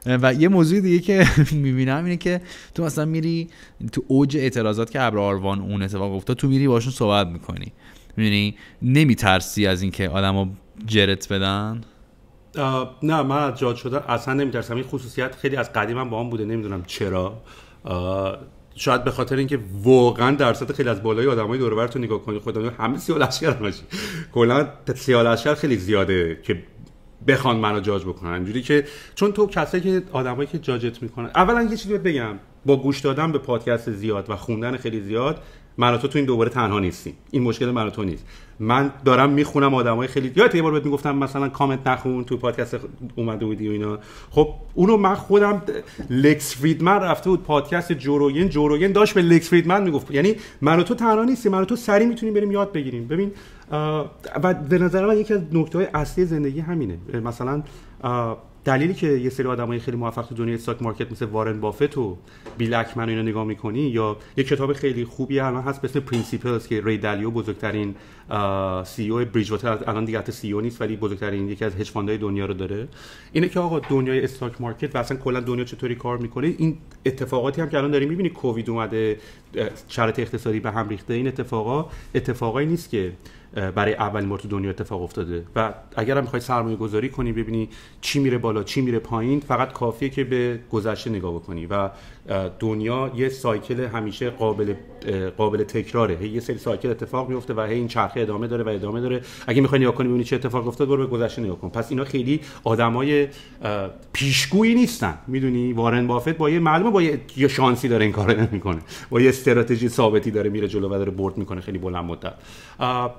و یه موضوع دیگه که میبینم اینه که تو مثلا میری تو اوج اعتراضات که ابر آروان اون اتفاق افتاد تو میری باشون صحبت میکنی میبینی نمیترسی از اینکه آدمو جرت بدن نه من از جاد شدن اصلا نمیترسم این خصوصیت خیلی از قدیمم با هم بوده نمیدونم چرا شاید به خاطر اینکه واقعا درصد خیلی از بالای آدمای دور و نگاه کنید خدا همه سیال اشکر ماشی کلا سیال اشکر خیلی زیاده که بخوان منو جاج بکنن اینجوری که چون تو کسایی که آدمایی که جاجت میکنن اولا یه چیزی بگم با گوش دادن به پادکست زیاد و خوندن خیلی زیاد من و تو تو این دوباره تنها نیستیم این مشکل من و تو نیست من دارم میخونم آدمای خیلی یادت یه بار بهت میگفتم مثلا کامنت نخون تو پادکست اومده بودی و اینا خب اونو من خودم لکس فریدمن رفته بود پادکست جوروگن جوروگن داشت به لکس فریدمن میگفت یعنی من و تو تنها نیستی من و تو سری میتونیم بریم یاد بگیریم ببین و به نظر من یکی از نکته های اصلی زندگی همینه مثلا دلیلی که یه سری آدمای خیلی موفق تو دنیای استاک مارکت مثل وارن بافت و بیل اکمن و اینا نگاه میکنی یا یه کتاب خیلی خوبی الان هست به اسم پرینسیپلز که ری دالیو بزرگترین سی او بریج الان دیگه سی او e نیست ولی بزرگترین یکی از هج دنیا رو داره اینه که آقا دنیای استاک مارکت و اصلا کلا دنیا چطوری کار میکنه این اتفاقاتی هم که الان داریم میبینی کووید اومده شرایط اقتصادی به هم ریخته این اتفاقا اتفاقایی نیست که برای اولین بار تو دنیا اتفاق افتاده و اگر هم میخوای سرمایه گذاری کنی ببینی چی میره بالا چی میره پایین فقط کافیه که به گذشته نگاه بکنی و دنیا یه سایکل همیشه قابل قابل تکراره یه سری سایکل اتفاق میفته و هی این چرخه ادامه داره و ادامه داره اگه میخوای نگاه کنی ببینی چه اتفاق افتاد برو به گذشته نگاه کن پس اینا خیلی آدمای پیشگویی نیستن میدونی وارن بافت با یه معلومه با یه شانسی داره این کارو نمیکنه با یه استراتژی ثابتی داره میره جلو و داره برد میکنه خیلی بلند مدت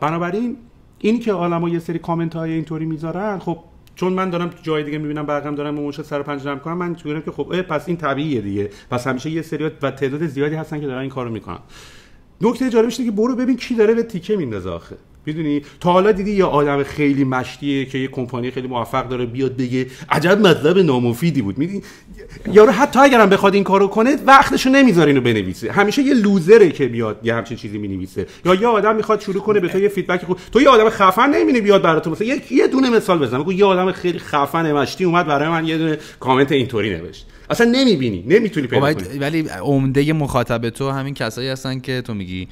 بنابراین این که آلما یه سری کامنت های اینطوری میذارن خب چون من دارم جای دیگه میبینم برقم دارم اون سر پنج میکنم کنم من میگم که خب پس این طبیعیه دیگه پس همیشه یه سری و تعداد زیادی هستن که دارن این کارو میکنن نکته جالبش اینه که برو ببین کی داره به تیکه میندازه آخه میدونی تا حالا دیدی یه آدم خیلی مشتیه که یه کمپانی خیلی موفق داره بیاد بگه عجب مطلب نامفیدی بود میدونی یارو حتی اگرم بخواد این کارو کنه وقتشو نمیذاره اینو بنویسه همیشه یه لوزره که بیاد یه همچین چیزی مینویسه یا یه آدم میخواد شروع کنه به تو یه فیدبک خوب تو یه آدم خفن نمیبینی بیاد برات مثلا یه دونه مثال بزنم یه آدم خیلی خفن مشتی اومد برای من یه دونه کامنت اینطوری نوشت اصلا نمیبینی نمیتونی پیدا خب، کنی ولی عمده مخاطب تو همین کسایی هستن که تو میگی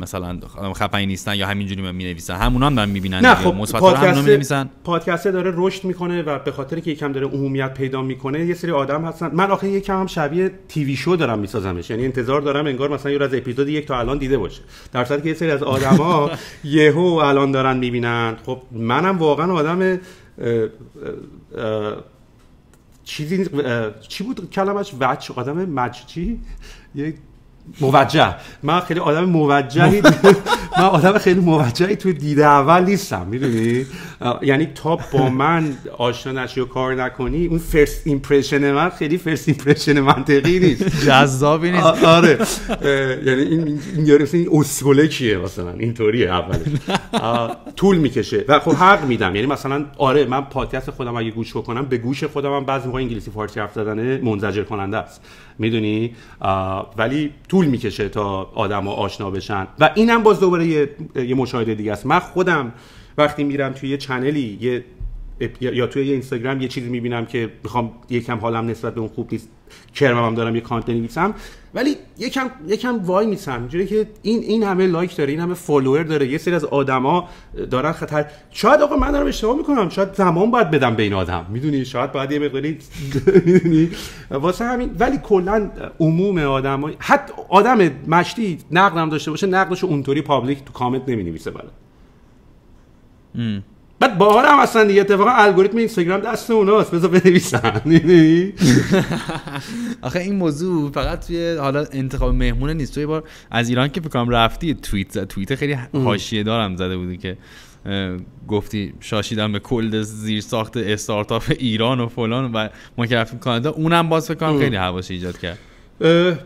مثلا خفنی نیستن یا همینجوری می مینویسن همونا هم میبینن نه خب پادکست پادکست داره رشد میکنه و به خاطر که یکم داره عمومیت پیدا میکنه یه سری آدم هستن من آخه یکم هم شبیه تیوی شو دارم میسازمش یعنی انتظار دارم انگار مثلا یه از اپیزود یک تا الان دیده باشه در که یه سری از آدما یهو الان دارن میبینن خب منم واقعا آدم چیزی چی بود کلمش وچ آدم مچ چی؟ یه موجه من خیلی آدم موجهی من آدم خیلی موجهی توی دیده اول نیستم میدونی یعنی تا با من آشنا نشی و کار نکنی اون فرست ایمپرشن من خیلی فرست ایمپرشن منطقی نیست جذابی نیست آره یعنی این یارو این اسکله کیه مثلا اینطوریه اولش طول میکشه و خب حق میدم یعنی مثلا آره من پادکست خودم اگه گوش بکنم به گوش خودم هم بعضی موقع انگلیسی فارسی حرف زدن منزجر کننده است میدونی ولی طول میکشه تا آدم آشنا بشن و اینم باز دوباره یه،, مشاهده دیگه است من خودم وقتی میرم توی یه چنلی یه یا توی یه اینستاگرام یه چیزی میبینم که میخوام یکم حالم نسبت به اون خوب نیست کرمم دارم یه کانتنت میسم ولی یکم یکم وای میسم اینجوری که این این همه لایک داره این همه فالوور داره یه سری از آدما دارن خطر شاید آقا من دارم اشتباه میکنم شاید زمان باید بدم به این آدم میدونی شاید باید یه مقداری واسه همین ولی کلا عموم آدما حتی آدم مشتی نقدم داشته باشه نقدش اونطوری پابلیک تو کامنت نمینویسه بالا بعد باحال اصلا دیگه اتفاقا الگوریتم اینستاگرام دست اوناست بذار بنویسن یعنی. آخه این موضوع فقط توی حالا انتخاب مهمون نیست یه بار از ایران که فکر رفتی توییت توییت خیلی حاشیه دارم زده بودی که گفتی شاشیدم به کل زیر ساخت استارتاپ ایران و فلان و ما که رفتیم کانادا اونم باز فکر کنم خیلی حواش ایجاد کرد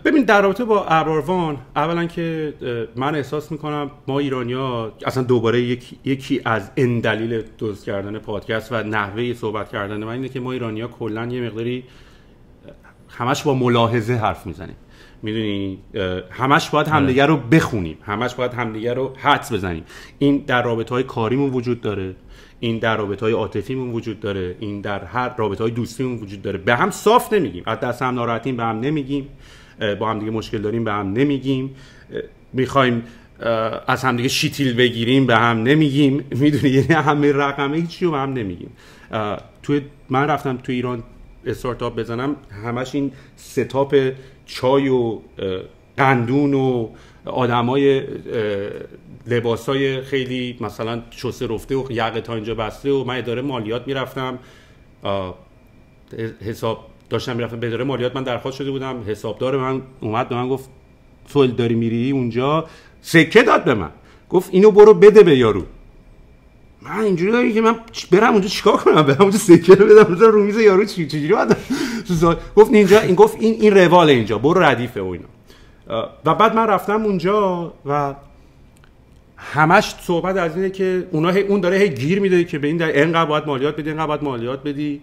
ببین در رابطه با ابراروان اولا که من احساس میکنم ما ایرانیا اصلا دوباره یکی از این دلیل دوست کردن پادکست و نحوه صحبت کردن من اینه که ما ایرانیا کلا یه مقداری همش با ملاحظه حرف میزنیم میدونی همش باید آره. همدیگه رو بخونیم همش باید همدیگه رو حدس بزنیم این در رابطه های کاریمون وجود داره این در رابطه های عاطفیمون وجود داره این در هر رابطه های دوستیمون وجود داره به هم صاف نمیگیم از دست هم ناراحتیم به هم نمیگیم با هم دیگه مشکل داریم به هم نمیگیم میخوایم از همدیگه شیتیل بگیریم به هم نمیگیم میدونی یعنی همه رقمه هیچی رو به هم نمیگیم توی من رفتم تو ایران استارتاپ بزنم همش این ستاپ چای و قندون و آدمای لباسای خیلی مثلا شسته رفته و یقه تا اینجا بسته و من اداره مالیات میرفتم حساب داشتم میرفتم به اداره مالیات من درخواست شده بودم حسابدار من اومد به من گفت تو داری میری اونجا سکه داد به من گفت اینو برو بده به یارو من اینجوری داری که من برم اونجا چیکار کنم برم اونجا سکه بدم رو میز یارو چی چجوری گفت اینجا این گفت این این روال اینجا برو ردیفه و اینا و بعد من رفتم اونجا و همش صحبت از اینه که اونا اون داره هی گیر میده که به این در انقدر باید مالیات بدی انقدر باید مالیات بدی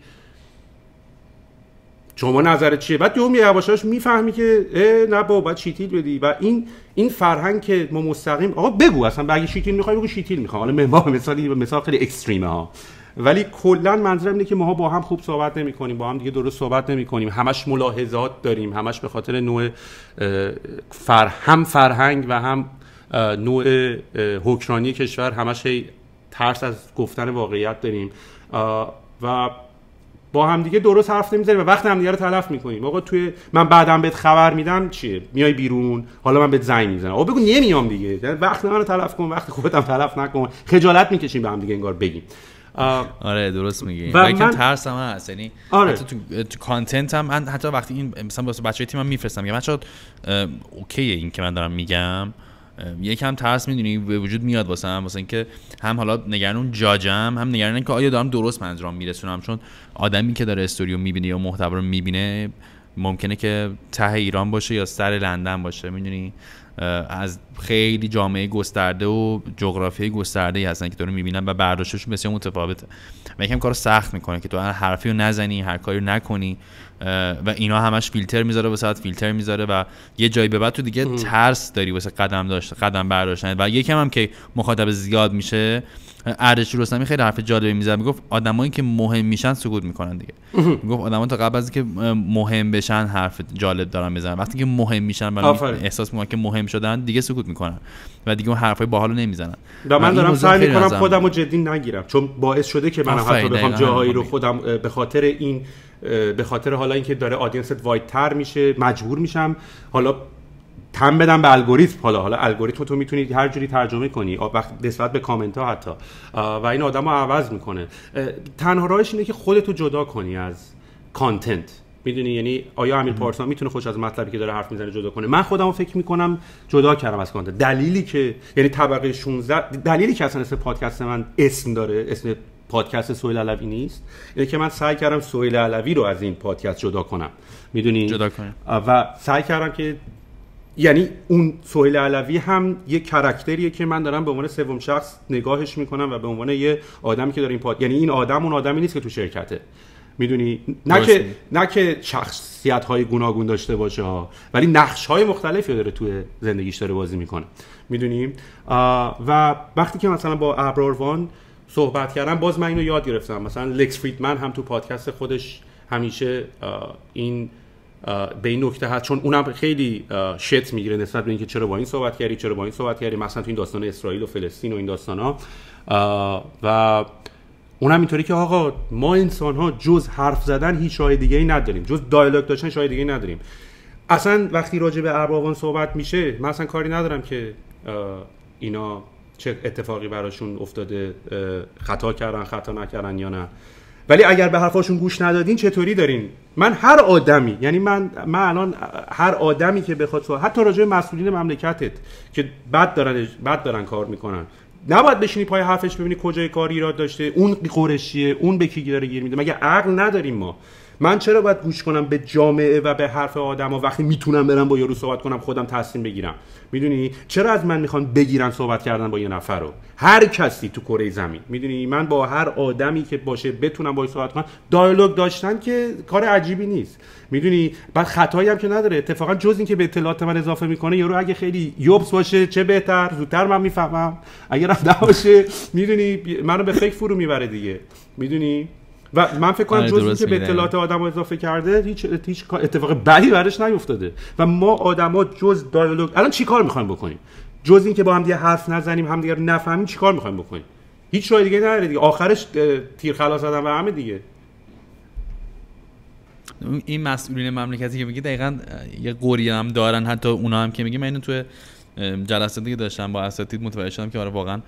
شما نظرت چیه بعد یهو یواشاش میفهمی که نه با بابا چیتیل بدی و این این فرهنگ که ما مستقیم آقا بگو اصلا اگه شیتیل میخوای بگو شیتیل میخوام حالا مثال مثالی مثال خیلی اکستریم ها ولی کلا منظرم اینه که ماها با هم خوب صحبت نمی کنیم با هم دیگه درست صحبت نمی کنیم همش ملاحظات داریم همش به خاطر نوع هم فرهنگ و هم نوع حکمرانی کشور همش ترس از گفتن واقعیت داریم و با همدیگه درست حرف نمیزنیم و وقت همدیگه رو تلف میکنیم آقا توی من بعدم بهت خبر میدم چیه میای بیرون حالا من بهت زنگ میزنم آقا بگو نمیام دیگه یعنی وقت رو تلف کن وقت خودم تلف نکن خجالت میکشیم به هم دیگه انگار بگیم آره درست میگی و من... ترس هم هست یعنی آره. حتی تو, تو کانتنت هم حتی وقتی این مثلا واسه تیمم میفرستم میگم بچا اوکی این که من دارم میگم یکم ترس میدونی به وجود میاد واسه هم واسه اینکه هم حالا نگران اون جاجم هم نگران که آیا دارم درست منظورم میرسونم چون آدمی که داره استوریو میبینه یا محتوا رو میبینه ممکنه که ته ایران باشه یا سر لندن باشه میدونی از خیلی جامعه گسترده و جغرافیای گسترده ای هستن که تو رو میبینن و برداشتشون بسیار متفاوته و یکم کار سخت میکنه که تو هر حرفی رو نزنی هر کاری رو نکنی و اینا همش فیلتر میذاره واسه فیلتر میذاره و یه جایی به بعد تو دیگه ترس داری واسه قدم داشت قدم برداشتن و یکم هم که مخاطب زیاد میشه اردش رستمی خیلی حرف جالبی میزد میگفت آدمایی که مهم میشن سکوت میکنن دیگه میگفت آدما تا قبل از اینکه مهم بشن حرف جالب دارن میزنن وقتی که مهم میشن و احساس میکنن که مهم شدن دیگه سکوت میکنن و دیگه اون حرفای باحالو نمیزنن من دارم سعی میکنم خودم جدی نگیرم چون باعث شده که من حتی بخوام جاهایی رو خودم به خاطر این به خاطر حالا اینکه داره آدینست وایدتر میشه مجبور میشم حالا تم بدم به الگوریتم حالا حالا الگوریتم تو میتونی هر جوری ترجمه کنی وقت نسبت به کامنت ها حتی و این آدم رو عوض میکنه تنها راهش اینه که خودتو جدا کنی از کانتنت میدونی یعنی آیا امیر پارسا میتونه خوش از مطلبی که داره حرف میزنه جدا کنه من خودمو فکر میکنم جدا کردم از کانتنت دلیلی که یعنی طبقه 16 دلیلی که اصلا اسم پادکست من اسم داره اسم پادکست سویل علوی نیست اینه که من سعی کردم سویل علوی رو از این پادکست جدا کنم میدونی جدا کنم و سعی کردم که یعنی اون سهیل علوی هم یه کرکتریه که من دارم به عنوان سوم شخص نگاهش میکنم و به عنوان یه آدمی که داره این پاد یعنی این آدم اون آدمی نیست که تو شرکته میدونی نه که نه که شخصیت های گوناگون داشته باشه ها ولی نقش های مختلفی داره تو زندگیش داره بازی میکنه میدونیم و وقتی که مثلا با ابراروان صحبت کردم باز من اینو یاد گرفتم مثلا لکس فریدمن هم تو پادکست خودش همیشه این به این نکته هست چون اونم خیلی شت میگیره نسبت به اینکه چرا با این صحبت کردی چرا با این صحبت کردی مثلا تو این داستان اسرائیل و فلسطین و این داستان ها و اونم اینطوری که آقا ما انسان ها جز حرف زدن هیچ راه دیگه ای نداریم جز دیالوگ داشتن شاه دیگه ای نداریم اصلا وقتی راجع به اربابان صحبت میشه من اصلا کاری ندارم که اینا چه اتفاقی براشون افتاده خطا کردن خطا نکردن یا نه ولی اگر به حرفاشون گوش ندادین چطوری دارین من هر آدمی یعنی من من الان هر آدمی که بخواد سو، حتی راجع مسئولین مملکتت که بد دارن بد دارن کار میکنن نباید بشینی پای حرفش ببینی کجای کاری را داشته اون قرشیه اون به کی داره گیر میده مگه عقل نداریم ما من چرا باید گوش کنم به جامعه و به حرف آدم ها وقتی میتونم برم با یارو صحبت کنم خودم تصمیم بگیرم میدونی چرا از من میخوان بگیرن صحبت کردن با یه نفر رو هر کسی تو کره زمین میدونی من با هر آدمی که باشه بتونم باهاش صحبت کنم دایالوگ داشتن که کار عجیبی نیست میدونی بعد خطایی هم که نداره اتفاقا جز اینکه به اطلاعات من اضافه میکنه یارو اگه خیلی یوبس باشه چه بهتر زودتر من میفهمم اگه رفته باشه میدونی منو به فکر فرو میبره دیگه میدونی و من فکر کنم آره، جز اینکه به آره. اطلاعات آدم اضافه کرده هیچ هیچ اتفاق بدی برش نیفتاده و ما آدما جز دایالوگ الان چی کار میخوایم بکنیم جز اینکه با هم دیگه حرف نزنیم هم دیگه نفهمیم چیکار میخوایم بکنیم هیچ راه دیگه نداره دیگه آخرش تیر خلاص آدم و همه دیگه این مسئولین مملکتی که میگه دقیقا یه قوری هم دارن حتی اونا هم که میگه من اینو توی جلساتی داشتم با اساتید متوجه شدم که آره واقعا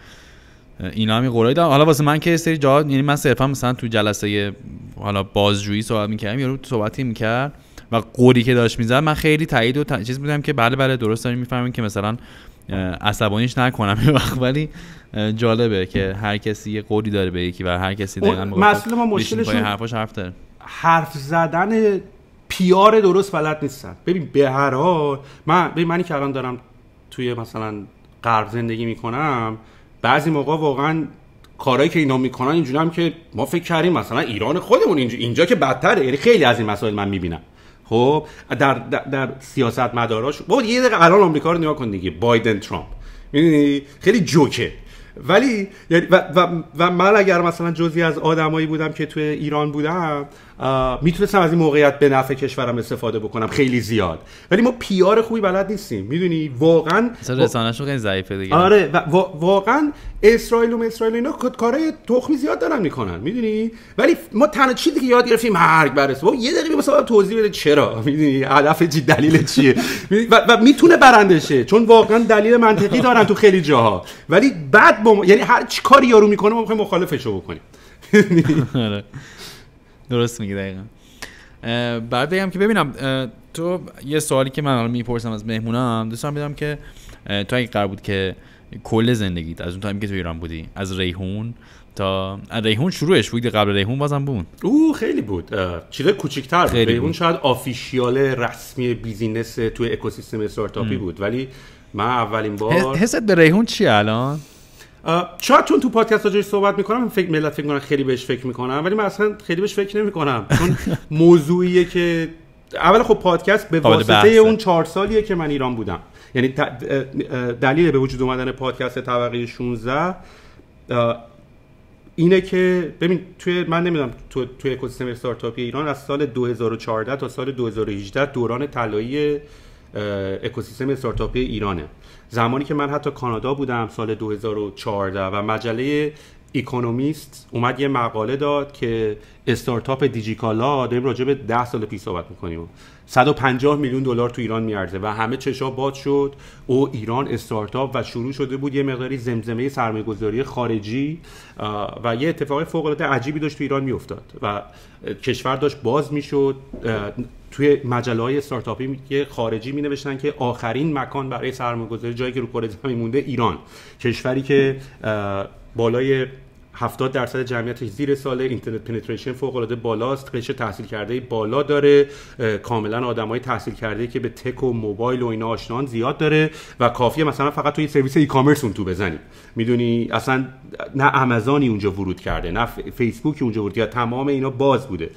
اینا هم یه حالا واسه من که سری جا یعنی من صرفا مثلا تو جلسه حالا بازجویی صحبت میکردم یارو صحبتی میکرد و قولی که داشت میزد من خیلی تایید و تا... چیز بودم که بله بله درست داریم میفهمیم که مثلا عصبانیش نکنم وقت ولی جالبه که هر کسی یه قولی داره به یکی و هر کسی دقیقاً مسئله ما مشکلشون حرفاش حرف زدن پیار درست بلد نیستن ببین به هر حال من ببین منی که الان دارم توی مثلا غرب زندگی میکنم بعضی موقع واقعا کارهایی که اینا میکنن اینجوری هم که ما فکر کردیم مثلا ایران خودمون اینجا اینجا که بدتره یعنی خیلی از این مسائل من میبینم خب در در, در سیاست مداراش بود یه دقیقه الان آمریکا رو نگاه کن دیگه بایدن ترامپ میدونی خیلی جوکه ولی یعنی- و, و, و من اگر مثلا جزی از آدمایی بودم که توی ایران بودم میتونستم از این موقعیت به نفع کشورم استفاده بکنم خیلی زیاد ولی ما پیار خوبی بلد نیستیم میدونی واقعا رسانه‌شون خیلی ضعیفه دیگه آره و... واقعا اسرائیل و اسرائیل اینا کارهای تخمی زیاد دارن میکنن میدونی ولی ما تنها چیزی که یاد گرفتیم مرگ برسه و یه دقیقه مثلا توضیح بده چرا میدونی هدف چی دلیل چیه و, و میتونه برنده شه چون واقعا دلیل منطقی دارن تو خیلی جاها ولی بعد ما... یعنی هر چی کاری یارو میکنه ما میخوایم مخالفش رو بکنیم آره. درست میگی دقیقا بعد بگم که ببینم تو یه سوالی که من الان میپرسم از مهمونم دوستان بدم که تو اگه قرار بود که کل زندگیت از اون تایمی که تو ایران بودی از ریحون تا ریحون شروعش بود قبل ریحون بازم بود او خیلی بود چیز کوچیک‌تر بود ریحون شاید آفیشیال رسمی بیزینس توی اکوسیستم استارتاپی بود ولی من اولین بار حست به ریحون چیه الان شاید چون تو پادکست راجعش صحبت میکنم فکر ملت فکر کنم خیلی بهش فکر میکنم ولی من اصلا خیلی بهش فکر نمیکنم چون موضوعیه که اول خب پادکست به واسطه اون چهار سالیه که من ایران بودم یعنی دلیل به وجود اومدن پادکست طبقه 16 اینه که ببین توی من نمیدونم تو توی اکوسیستم استارتاپی ایران از سال 2014 تا سال 2018 دوران طلایی اکوسیستم استارتاپی ایرانه زمانی که من حتی کانادا بودم سال 2014 و مجله اکونومیست اومد یه مقاله داد که استارتاپ دیجیکالا داریم راجع به 10 سال پیش صحبت میکنیم 150 میلیون دلار تو ایران میارزه و همه چشا باد شد او ایران استارتاپ و شروع شده بود یه مقداری زمزمه سرمایه‌گذاری خارجی و یه اتفاق فوق عجیبی داشت تو ایران میافتاد و کشور داشت باز میشد توی مجله های استارتاپی که خارجی می نوشتن که آخرین مکان برای سرمایه‌گذاری جایی که رو کره زمین مونده ایران کشوری که بالای 70 درصد جمعیتش زیر ساله اینترنت پنتریشن فوق العاده بالاست قشر تحصیل کرده بالا داره کاملا آدمای تحصیل کرده که به تک و موبایل و اینا آشنان زیاد داره و کافیه مثلا فقط توی سرویس ای کامرس اون تو بزنی میدونی اصلا نه آمازونی اونجا ورود کرده نه فیسبوکی اونجا ورود کرده تمام اینا باز بوده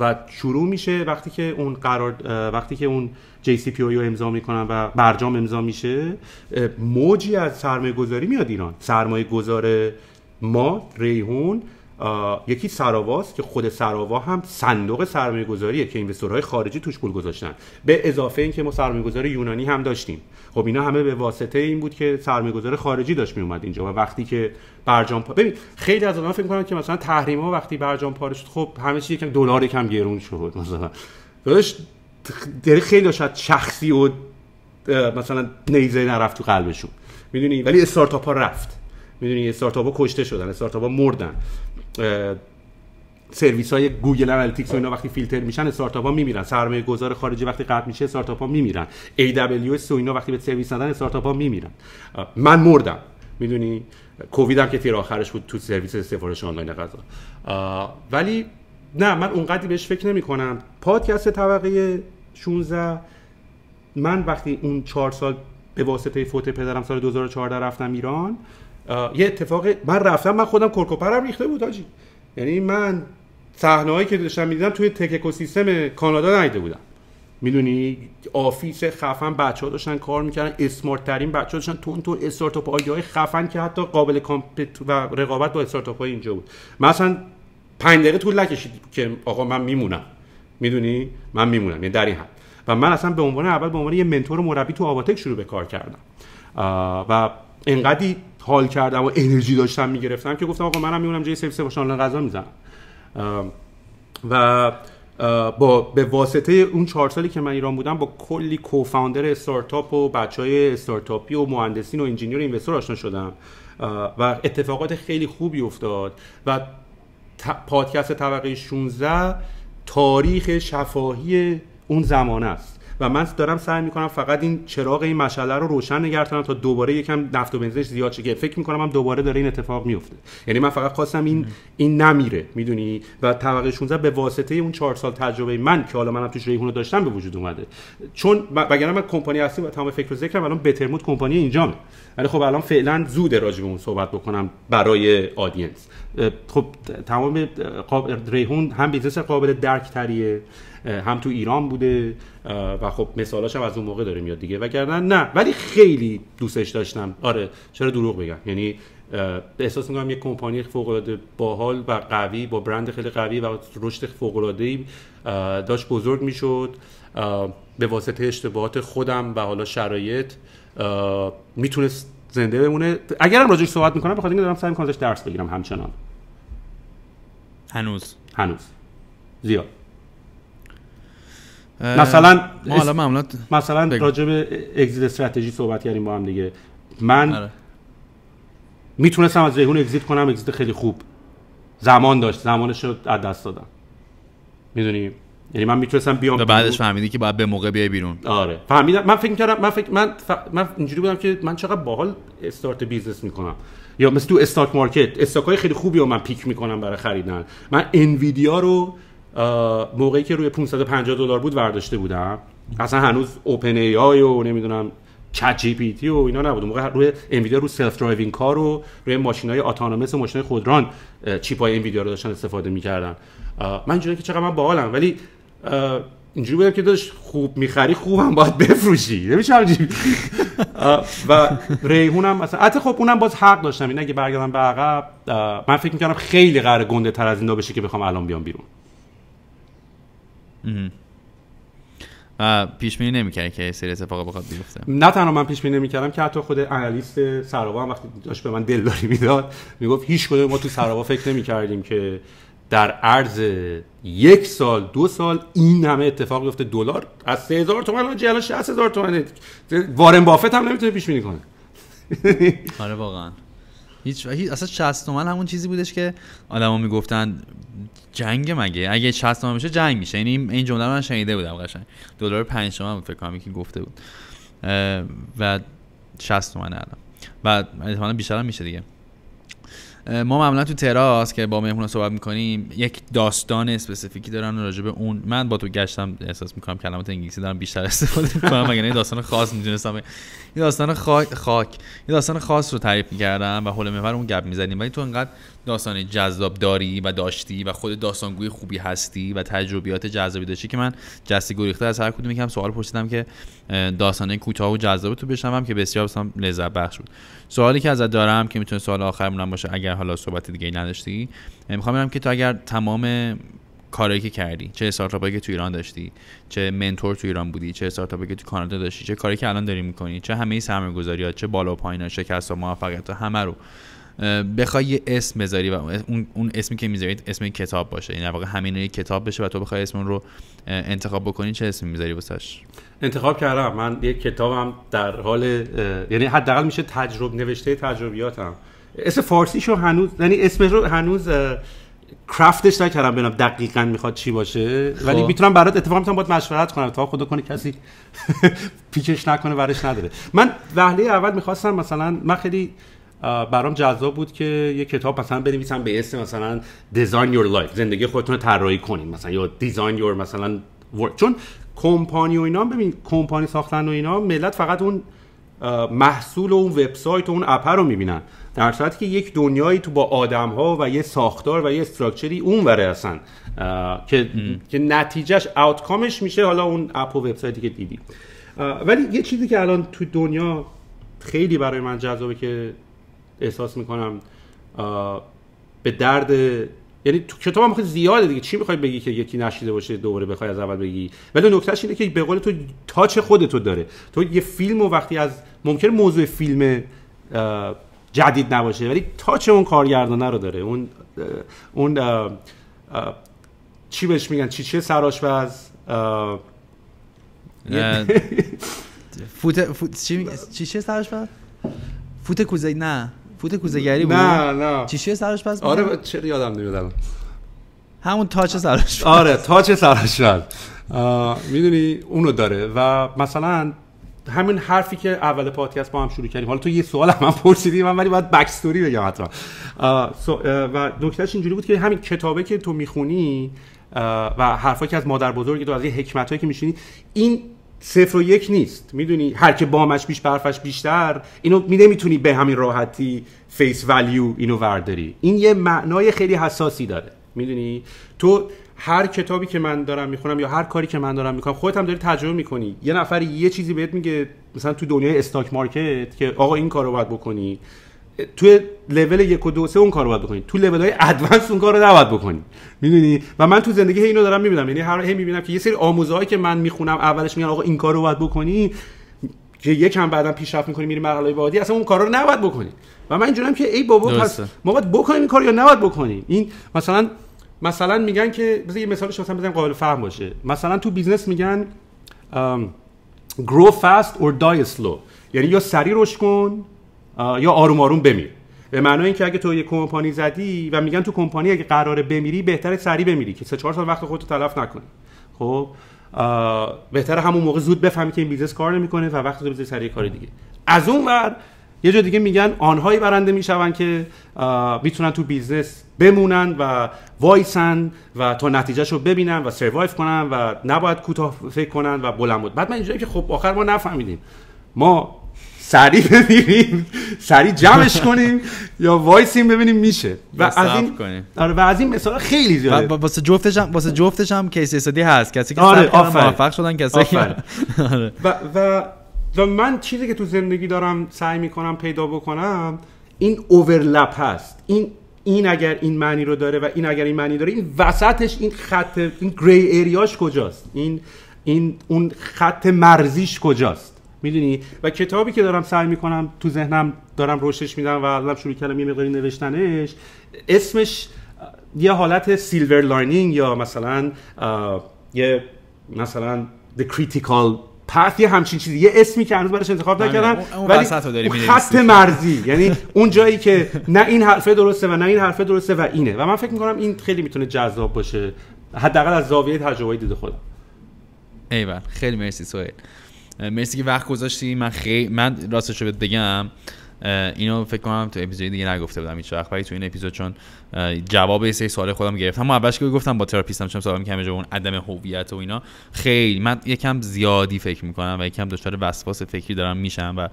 و شروع میشه وقتی که اون قرار وقتی که اون JCPOA رو امضا میکنن و برجام امضا میشه موجی از سرمایه گذاری میاد ایران سرمایه گذار ما ریحون یکی سراواست که خود سراوا هم صندوق سرمایه گذاریه که اینوستورهای خارجی توش پول گذاشتن به اضافه اینکه ما سرمایه یونانی هم داشتیم خب اینا همه به واسطه این بود که سرمایه خارجی داشت میومد اینجا و وقتی که برجام ببین خیلی از آدم فکر میکنن که مثلا تحریم ها وقتی برجام پاره شد خب همه چی یکم دلار یکم گرون شد مثلا داشت در خیلی شاید شخصی و مثلا نیزه نرفت تو قلبشون میدونی ولی استارتاپ ها رفت میدونی استارتاپ ها کشته شدن استارتاپ ها مردن سرویس های گوگل انالیتیکس و اینا وقتی فیلتر میشن استارتاپ ها میمیرن سرمایه گذار خارجی وقتی قطع میشه استارتاپ ها میمیرن AWS و اینا وقتی به سرویس ندن استارتاپ ها میمیرن من مردم میدونی کووید هم که تیر آخرش بود تو سرویس سفارش آنلاین غذا ولی نه من اونقدی بهش فکر نمی کنم پادکست طبقه 16 من وقتی اون چهار سال به واسطه فوت پدرم سال 2014 رفتم ایران یه اتفاق من رفتم من خودم کرکوپرم ریخته بود آجی یعنی من صحنه‌هایی که داشتم می‌دیدم توی تک اکوسیستم کانادا نایده بودم میدونی آفیس خفن بچه ها داشتن کار میکردن اسمارت ترین بچه ها داشتن تون تون استارتاپ های خفن که حتی قابل کامپت و رقابت با استارتاپ های اینجا بود مثلا پنج دقیقه طول نکشید که آقا من میمونم میدونی من میمونم یعنی در این حد و من اصلا به عنوان اول به عنوان یه منتور مربی تو آواتک شروع به کار کردم و انقدی حال کردم و انرژی داشتم میگرفتم که گفتم آقا منم میمونم جای سرویس باشه آنلاین غذا میزنم و با به واسطه اون چهار سالی که من ایران بودم با کلی کوفاندر استارتاپ و بچه استارتاپی و مهندسین و انجینیر و اینوستر آشنا شدم و اتفاقات خیلی خوبی افتاد و پادکست طبقه 16 تاریخ شفاهی اون زمان است و من دارم سعی میکنم فقط این چراغ این مشعله رو روشن نگه تا دوباره یکم نفت و بنزینش زیاد شه فکر میکنم هم دوباره داره این اتفاق میفته یعنی من فقط خواستم این این نمیره میدونی و طبقه 16 به واسطه اون چهار سال تجربه من که حالا منم توش ریحون رو داشتم به وجود اومده چون وگرنه من کمپانی اصلی و تمام فکر و ذکرم الان بترمود کمپانی اینجا ولی خب الان فعلا زود راجع به اون صحبت بکنم برای آدینس خب تمام ریحون هم بیزنس قابل درک تریه هم تو ایران بوده و خب مثالاش هم از اون موقع داره میاد دیگه و گردن نه ولی خیلی دوستش داشتم آره چرا دروغ بگم یعنی احساس میکنم یک کمپانی فوق العاده باحال و قوی با برند خیلی قوی و رشد فوق العاده داشت بزرگ میشد به واسطه اشتباهات خودم و حالا شرایط میتونست زنده بمونه اگرم راجعش صحبت میکنم بخاطر اینکه دارم سعی میکنم درس بگیرم همچنان هنوز هنوز زیاد مثلا ما مثلا راجع به استراتژی صحبت کردیم با هم دیگه من آره. میتونستم از ریحون اگزیت کنم اگزیت خیلی خوب زمان داشت زمانش رو از دست دادم میدونی یعنی من میتونستم بیام بعدش فهمیدی که باید به موقع بیای بیرون آره فهمیدم من فکر کردم من فکر من, اینجوری بودم که من چقدر باحال استارت بیزنس میکنم یا مثل تو استاک مارکت استاک های خیلی خوبی رو من پیک میکنم برای خریدن من انویدیا رو موقعی که روی 550 دلار بود ورداشته بودم اصلا هنوز اوپن ای آی و نمیدونم چت جی پی تی و اینا نبود موقع روی انویدیا رو سلف درایوینگ کار و روی های اتانومس و های خودران چیپ های انویدیا رو داشتن استفاده میکردن من اینجوری که چقدر من باحالم ولی اینجوری بودم که داشت خوب میخری خوبم باید بفروشی نمیشه همجی و ریحونم مثلا حتی خب اونم باز حق داشتم این اگه برگردم به عقب من فکر میکردم خیلی قرار گنده تر از اینا بشه که بخوام الان بیام بیرون پیش بینی نمیکرد که سری اتفاق بخواد بیفته نه تنها من پیش بینی نمیکردم که حتی خود انالیست سراوا هم وقتی داشت به من دلداری میداد میگفت هیچ کدوم ما تو سراوا فکر نمیکردیم که در عرض یک سال دو سال این همه اتفاق بیفته دلار از 3000 تومان الان 60000 تومانه وارن بافت هم نمیتونه پیش بینی کنه آره واقعا هیچ اصلا 60 تومن همون چیزی بودش که آدما میگفتن جنگ مگه اگه 60 تومن بشه جنگ میشه یعنی این جمله من شنیده بودم قشنگ دلار 5 تومن بود فکر کنم که گفته بود و 60 تومن الان و احتمالاً بیشتر هم میشه دیگه ما معمولا تو تراس که با مهمون صحبت میکنیم یک داستان اسپسیفیکی دارن راجع به اون من با تو گشتم احساس میکنم کلمات انگلیسی دارم بیشتر استفاده میکنم مگر این داستان خاص میدونستم این داستان خا... خاک یه داستان خاص رو تعریف میکردم و حول محور اون گپ میزدیم ولی تو انقدر داستان جذاب داری و داشتی و خود داستانگوی خوبی هستی و تجربیات جذابی داشتی که من جستی گریخته از هر کدوم یکم سوال پرسیدم که داستانه کوتاه و جذاب تو بشنوم که بسیار بسیار لذت بخش بود سوالی که ازت دارم که میتونه سوال آخرمون باشه اگر حالا صحبت دیگه نداشتی میخوام بگم که تو اگر تمام کاری که کردی چه استارتاپی که تو ایران داشتی چه منتور تو ایران بودی چه استارتاپی که تو کانادا داشتی چه کاری که الان داری میکنی چه همه سرمایه‌گذاری‌ها چه بالا و پایین‌ها شکست و موفقیت همه رو بخوای یه اسم بذاری و اون اسمی که میذارید اسم کتاب باشه یعنی واقعا همین کتاب بشه و تو بخوای اسم اون رو انتخاب بکنی چه اسمی میذاری واسش انتخاب کردم من یک کتابم در حال یعنی حداقل میشه تجربه نوشته تجربیاتم اسم شو هنوز یعنی اسمش رو هنوز کرافتش نکردم ببینم دقیقا میخواد چی باشه ولی خب. میتونم برات اتفاق میتونم باید مشورت کنم تا خود کنه کسی پیچش نکنه ورش نداره من وهله اول میخواستم مثلا من خیلی برام جذاب بود که یه کتاب مثلا بنویسم به اسم مثلا دیزاین یور لایف زندگی خودتون رو طراحی کنیم مثلا یا دیزاین یور مثلا ورک چون کمپانی و اینا ببین کمپانی ساختن و اینا ملت فقط اون محصول و اون وبسایت و اون اپ رو میبینن در صورتی که یک دنیایی تو با آدم ها و یه ساختار و یه استراکچری اون وره هستن که که نتیجهش اوتکامش میشه حالا اون اپ و وبسایتی که دیدی ولی یه چیزی که الان تو دنیا خیلی برای من جذابه که احساس میکنم به درد یعنی تو کتاب هم زیاده دیگه چی میخوای بگی که یکی نشیده باشه دوباره بخوای از اول بگی ولی نکتهش اینه که به قول تو تاچ خودتو داره تو یه فیلم و وقتی از ممکن موضوع فیلم جدید نباشه ولی تاچ اون کارگردانه رو داره اون اون چی بهش میگن چی چه سراشپز فوت فوت چی چی فوت کوزه نه پوت گری بود نه نه چی سرش پس آره چرا یادم نمیاد همون تاچ سرش آره تاچ سرش میدونی اونو داره و مثلا همین حرفی که اول پادکست با هم شروع کردیم حالا تو یه سوال هم من پرسیدی من ولی باید بک استوری بگم حتما و نکتهش اینجوری بود که همین کتابه که تو میخونی و حرفایی که از مادر بزرگی تو از این حکمتایی که میشینی این صفر و یک نیست میدونی هر که بامش بیش برفش بیشتر اینو می نمیتونی به همین راحتی فیس ولیو اینو ورداری این یه معنای خیلی حساسی داره میدونی تو هر کتابی که من دارم میخونم یا هر کاری که من دارم میکنم خودت هم داری تجربه میکنی یه نفر یه چیزی بهت میگه مثلا تو دنیای استاک مارکت که آقا این کارو باید بکنی توی لول یک و دو سه اون کارو باید بکنید تو لول های ادوانس اون کار رو نباید بکنید میدونی و من تو زندگی هی اینو دارم میبینم یعنی هر هی میبینم که یه سری آموزهایی که من میخونم اولش میگن آقا این رو باید بکنی که یک هم بعدا پیشرفت میکنی میری مرحله بعدی اصلا اون کار رو نباید بکنی و من اینجوریام که ای بابا پس ما باید بکنیم این کار یا نباید بکنیم این مثلا مثلا میگن که بذار یه مثالش مثلا بزنم قابل فهم باشه مثلا تو بیزنس میگن grow fast or die slow یعنی یا سری رشد کن یا آروم آروم بمیر به معنای اینکه اگه تو یه کمپانی زدی و میگن تو کمپانی اگه قراره بمیری بهتره سریع بمیری که سه چهار سال وقت خودتو تلف نکنی خب بهتره همون موقع زود بفهمی که این بیزنس کار نمیکنه و وقت بذاری سریع کار دیگه از اون ور یه جا دیگه میگن آنهایی برنده میشون که میتونن تو بیزنس بمونن و وایسن و تا نتیجهش رو ببینن و سروایف کنن و نباید کوتاه فکر کنن و بلند بعد من که خب آخر ما نفهمیدیم ما سریع ببینیم سریع جمعش کنیم یا وایسیم ببینیم میشه و از این آره و از این مثلا خیلی زیاده واسه جفتش هم واسه جفتش هم کیس استادی هست کسی که آره موفق شدن کسی که آره. و, و و من چیزی که تو زندگی دارم سعی میکنم پیدا بکنم این اوورلپ هست این این اگر این معنی رو داره و این اگر این معنی داره این وسطش این خط این گری اریاش کجاست این این اون خط مرزیش کجاست میدونی و کتابی که دارم سعی میکنم تو ذهنم دارم روشش میدم و الان شروع کردم یه مقداری نوشتنش اسمش یه حالت سیلور لاینینگ یا مثلا یه مثلا the critical path یه همچین چیزی یه اسمی که هنوز برش انتخاب بله، نکردم ولی خط مرزی یعنی اون جایی که نه این حرفه درسته و نه این حرفه درسته و اینه و من فکر میکنم این خیلی میتونه جذاب باشه حداقل از زاویه تجربه دید خودم ایول خیلی مرسی سوهیل مرسی که وقت گذاشتی من خیلی من راستش رو بگم اینو فکر کنم تو اپیزود دیگه نگفته بودم هیچ وقت تو این اپیزود چون جواب یه سری سوال خودم گرفتم اما اولش که گفتم با تراپیستم چون سوال می‌کنم اون عدم هویت و اینا خیلی من یکم زیادی فکر میکنم و یکم دچار وسواس فکری دارم میشم و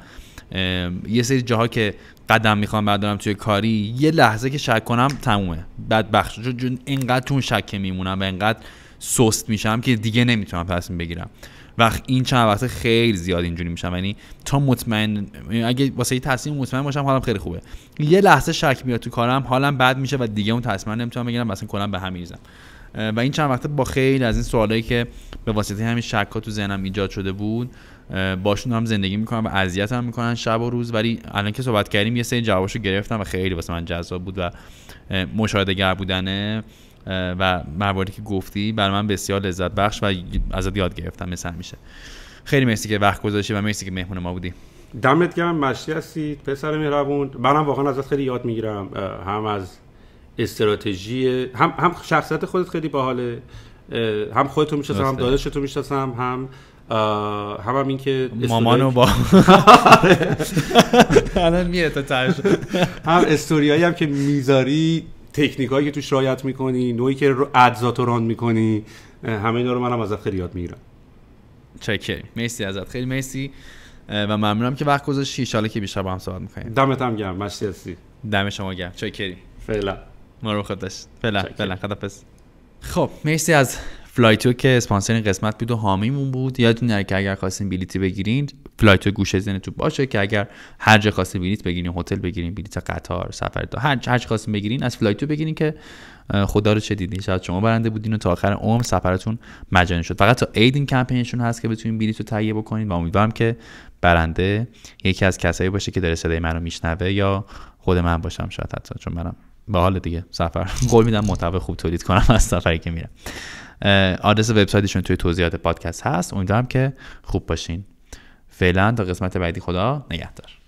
یه سری جاها که قدم میخوام بردارم توی کاری یه لحظه که شک کنم تمومه بدبخت چون اینقدر تون شک میمونم و انقدر سست میشم که دیگه نمیتونم تصمیم بگیرم و این چند وقته خیلی زیاد اینجوری میشم یعنی تا مطمئن اگه واسه یه تصمیم مطمئن باشم حالم خیلی خوبه یه لحظه شک میاد تو کارم حالم بد میشه و دیگه اون تصمیم نمیتونم بگیرم واسه کلا به هم میریزم و این چند وقته با خیلی از این سوالایی که به واسطه همین شک ها تو ذهنم ایجاد شده بود باشون هم زندگی میکنم و اذیت هم میکنن شب و روز ولی الان که صحبت کردیم یه سری جوابشو گرفتم و خیلی واسه من جذاب بود و مشاهده گر بودنه و مواردی که گفتی برای من بسیار لذت بخش و ازت یاد گرفتم مثل میشه خیلی مرسی که وقت گذاشتی و مرسی که مهمون ما بودی دمت گرم مشتی هستی پسر مهربون منم واقعا ازت خیلی یاد میگیرم هم از استراتژی هم هم شخصیت خودت خیلی باحاله هم خودتو میشناسم هم دانشتو میشناسم هم هم هم این که مامانو با آره. الان هم استوریایی هم که میذاری تکنیک هایی که توش رایت میکنی نوعی که ادزات رو ران میکنی همه اینا رو منم ازت خیلی یاد میگیرم چکر مرسی ازت خیلی مرسی و ممنونم که وقت گذاشتی ان که بیشتر با هم صحبت میکنیم دمت هم گرم مرسی هستی دم شما گرم چکری فعلا ما رو خودش فعلا فعلا خدافظ خب مرسی از فلایتو که اسپانسر این قسمت بود و حامیمون بود یادتون نره که اگر خواستین بلیتی بگیرین فلایتو گوشه زنتون باشه که اگر هر جا خواستین بلیت بگیرین هتل بگیرین بلیت قطار سفر تا هر هر خواستین بگیرین از فلایتو بگیرین که خدا رو چه دیدین شاید شما برنده بودین و تا آخر عمر سفرتون مجانی شد فقط تا عید این کمپینشون هست که بتونین بلیت رو تهیه بکنین و امیدوارم که برنده یکی از کسایی باشه که داره صدای منو میشنوه یا خود من باشم شاید حتی چون منم به حال دیگه سفر قول میدم محتوا خوب تولید کنم از سفری که میرم آدرس وبسایتشون توی توضیحات پادکست هست امیدوارم که خوب باشین فعلا تا قسمت بعدی خدا نگهدار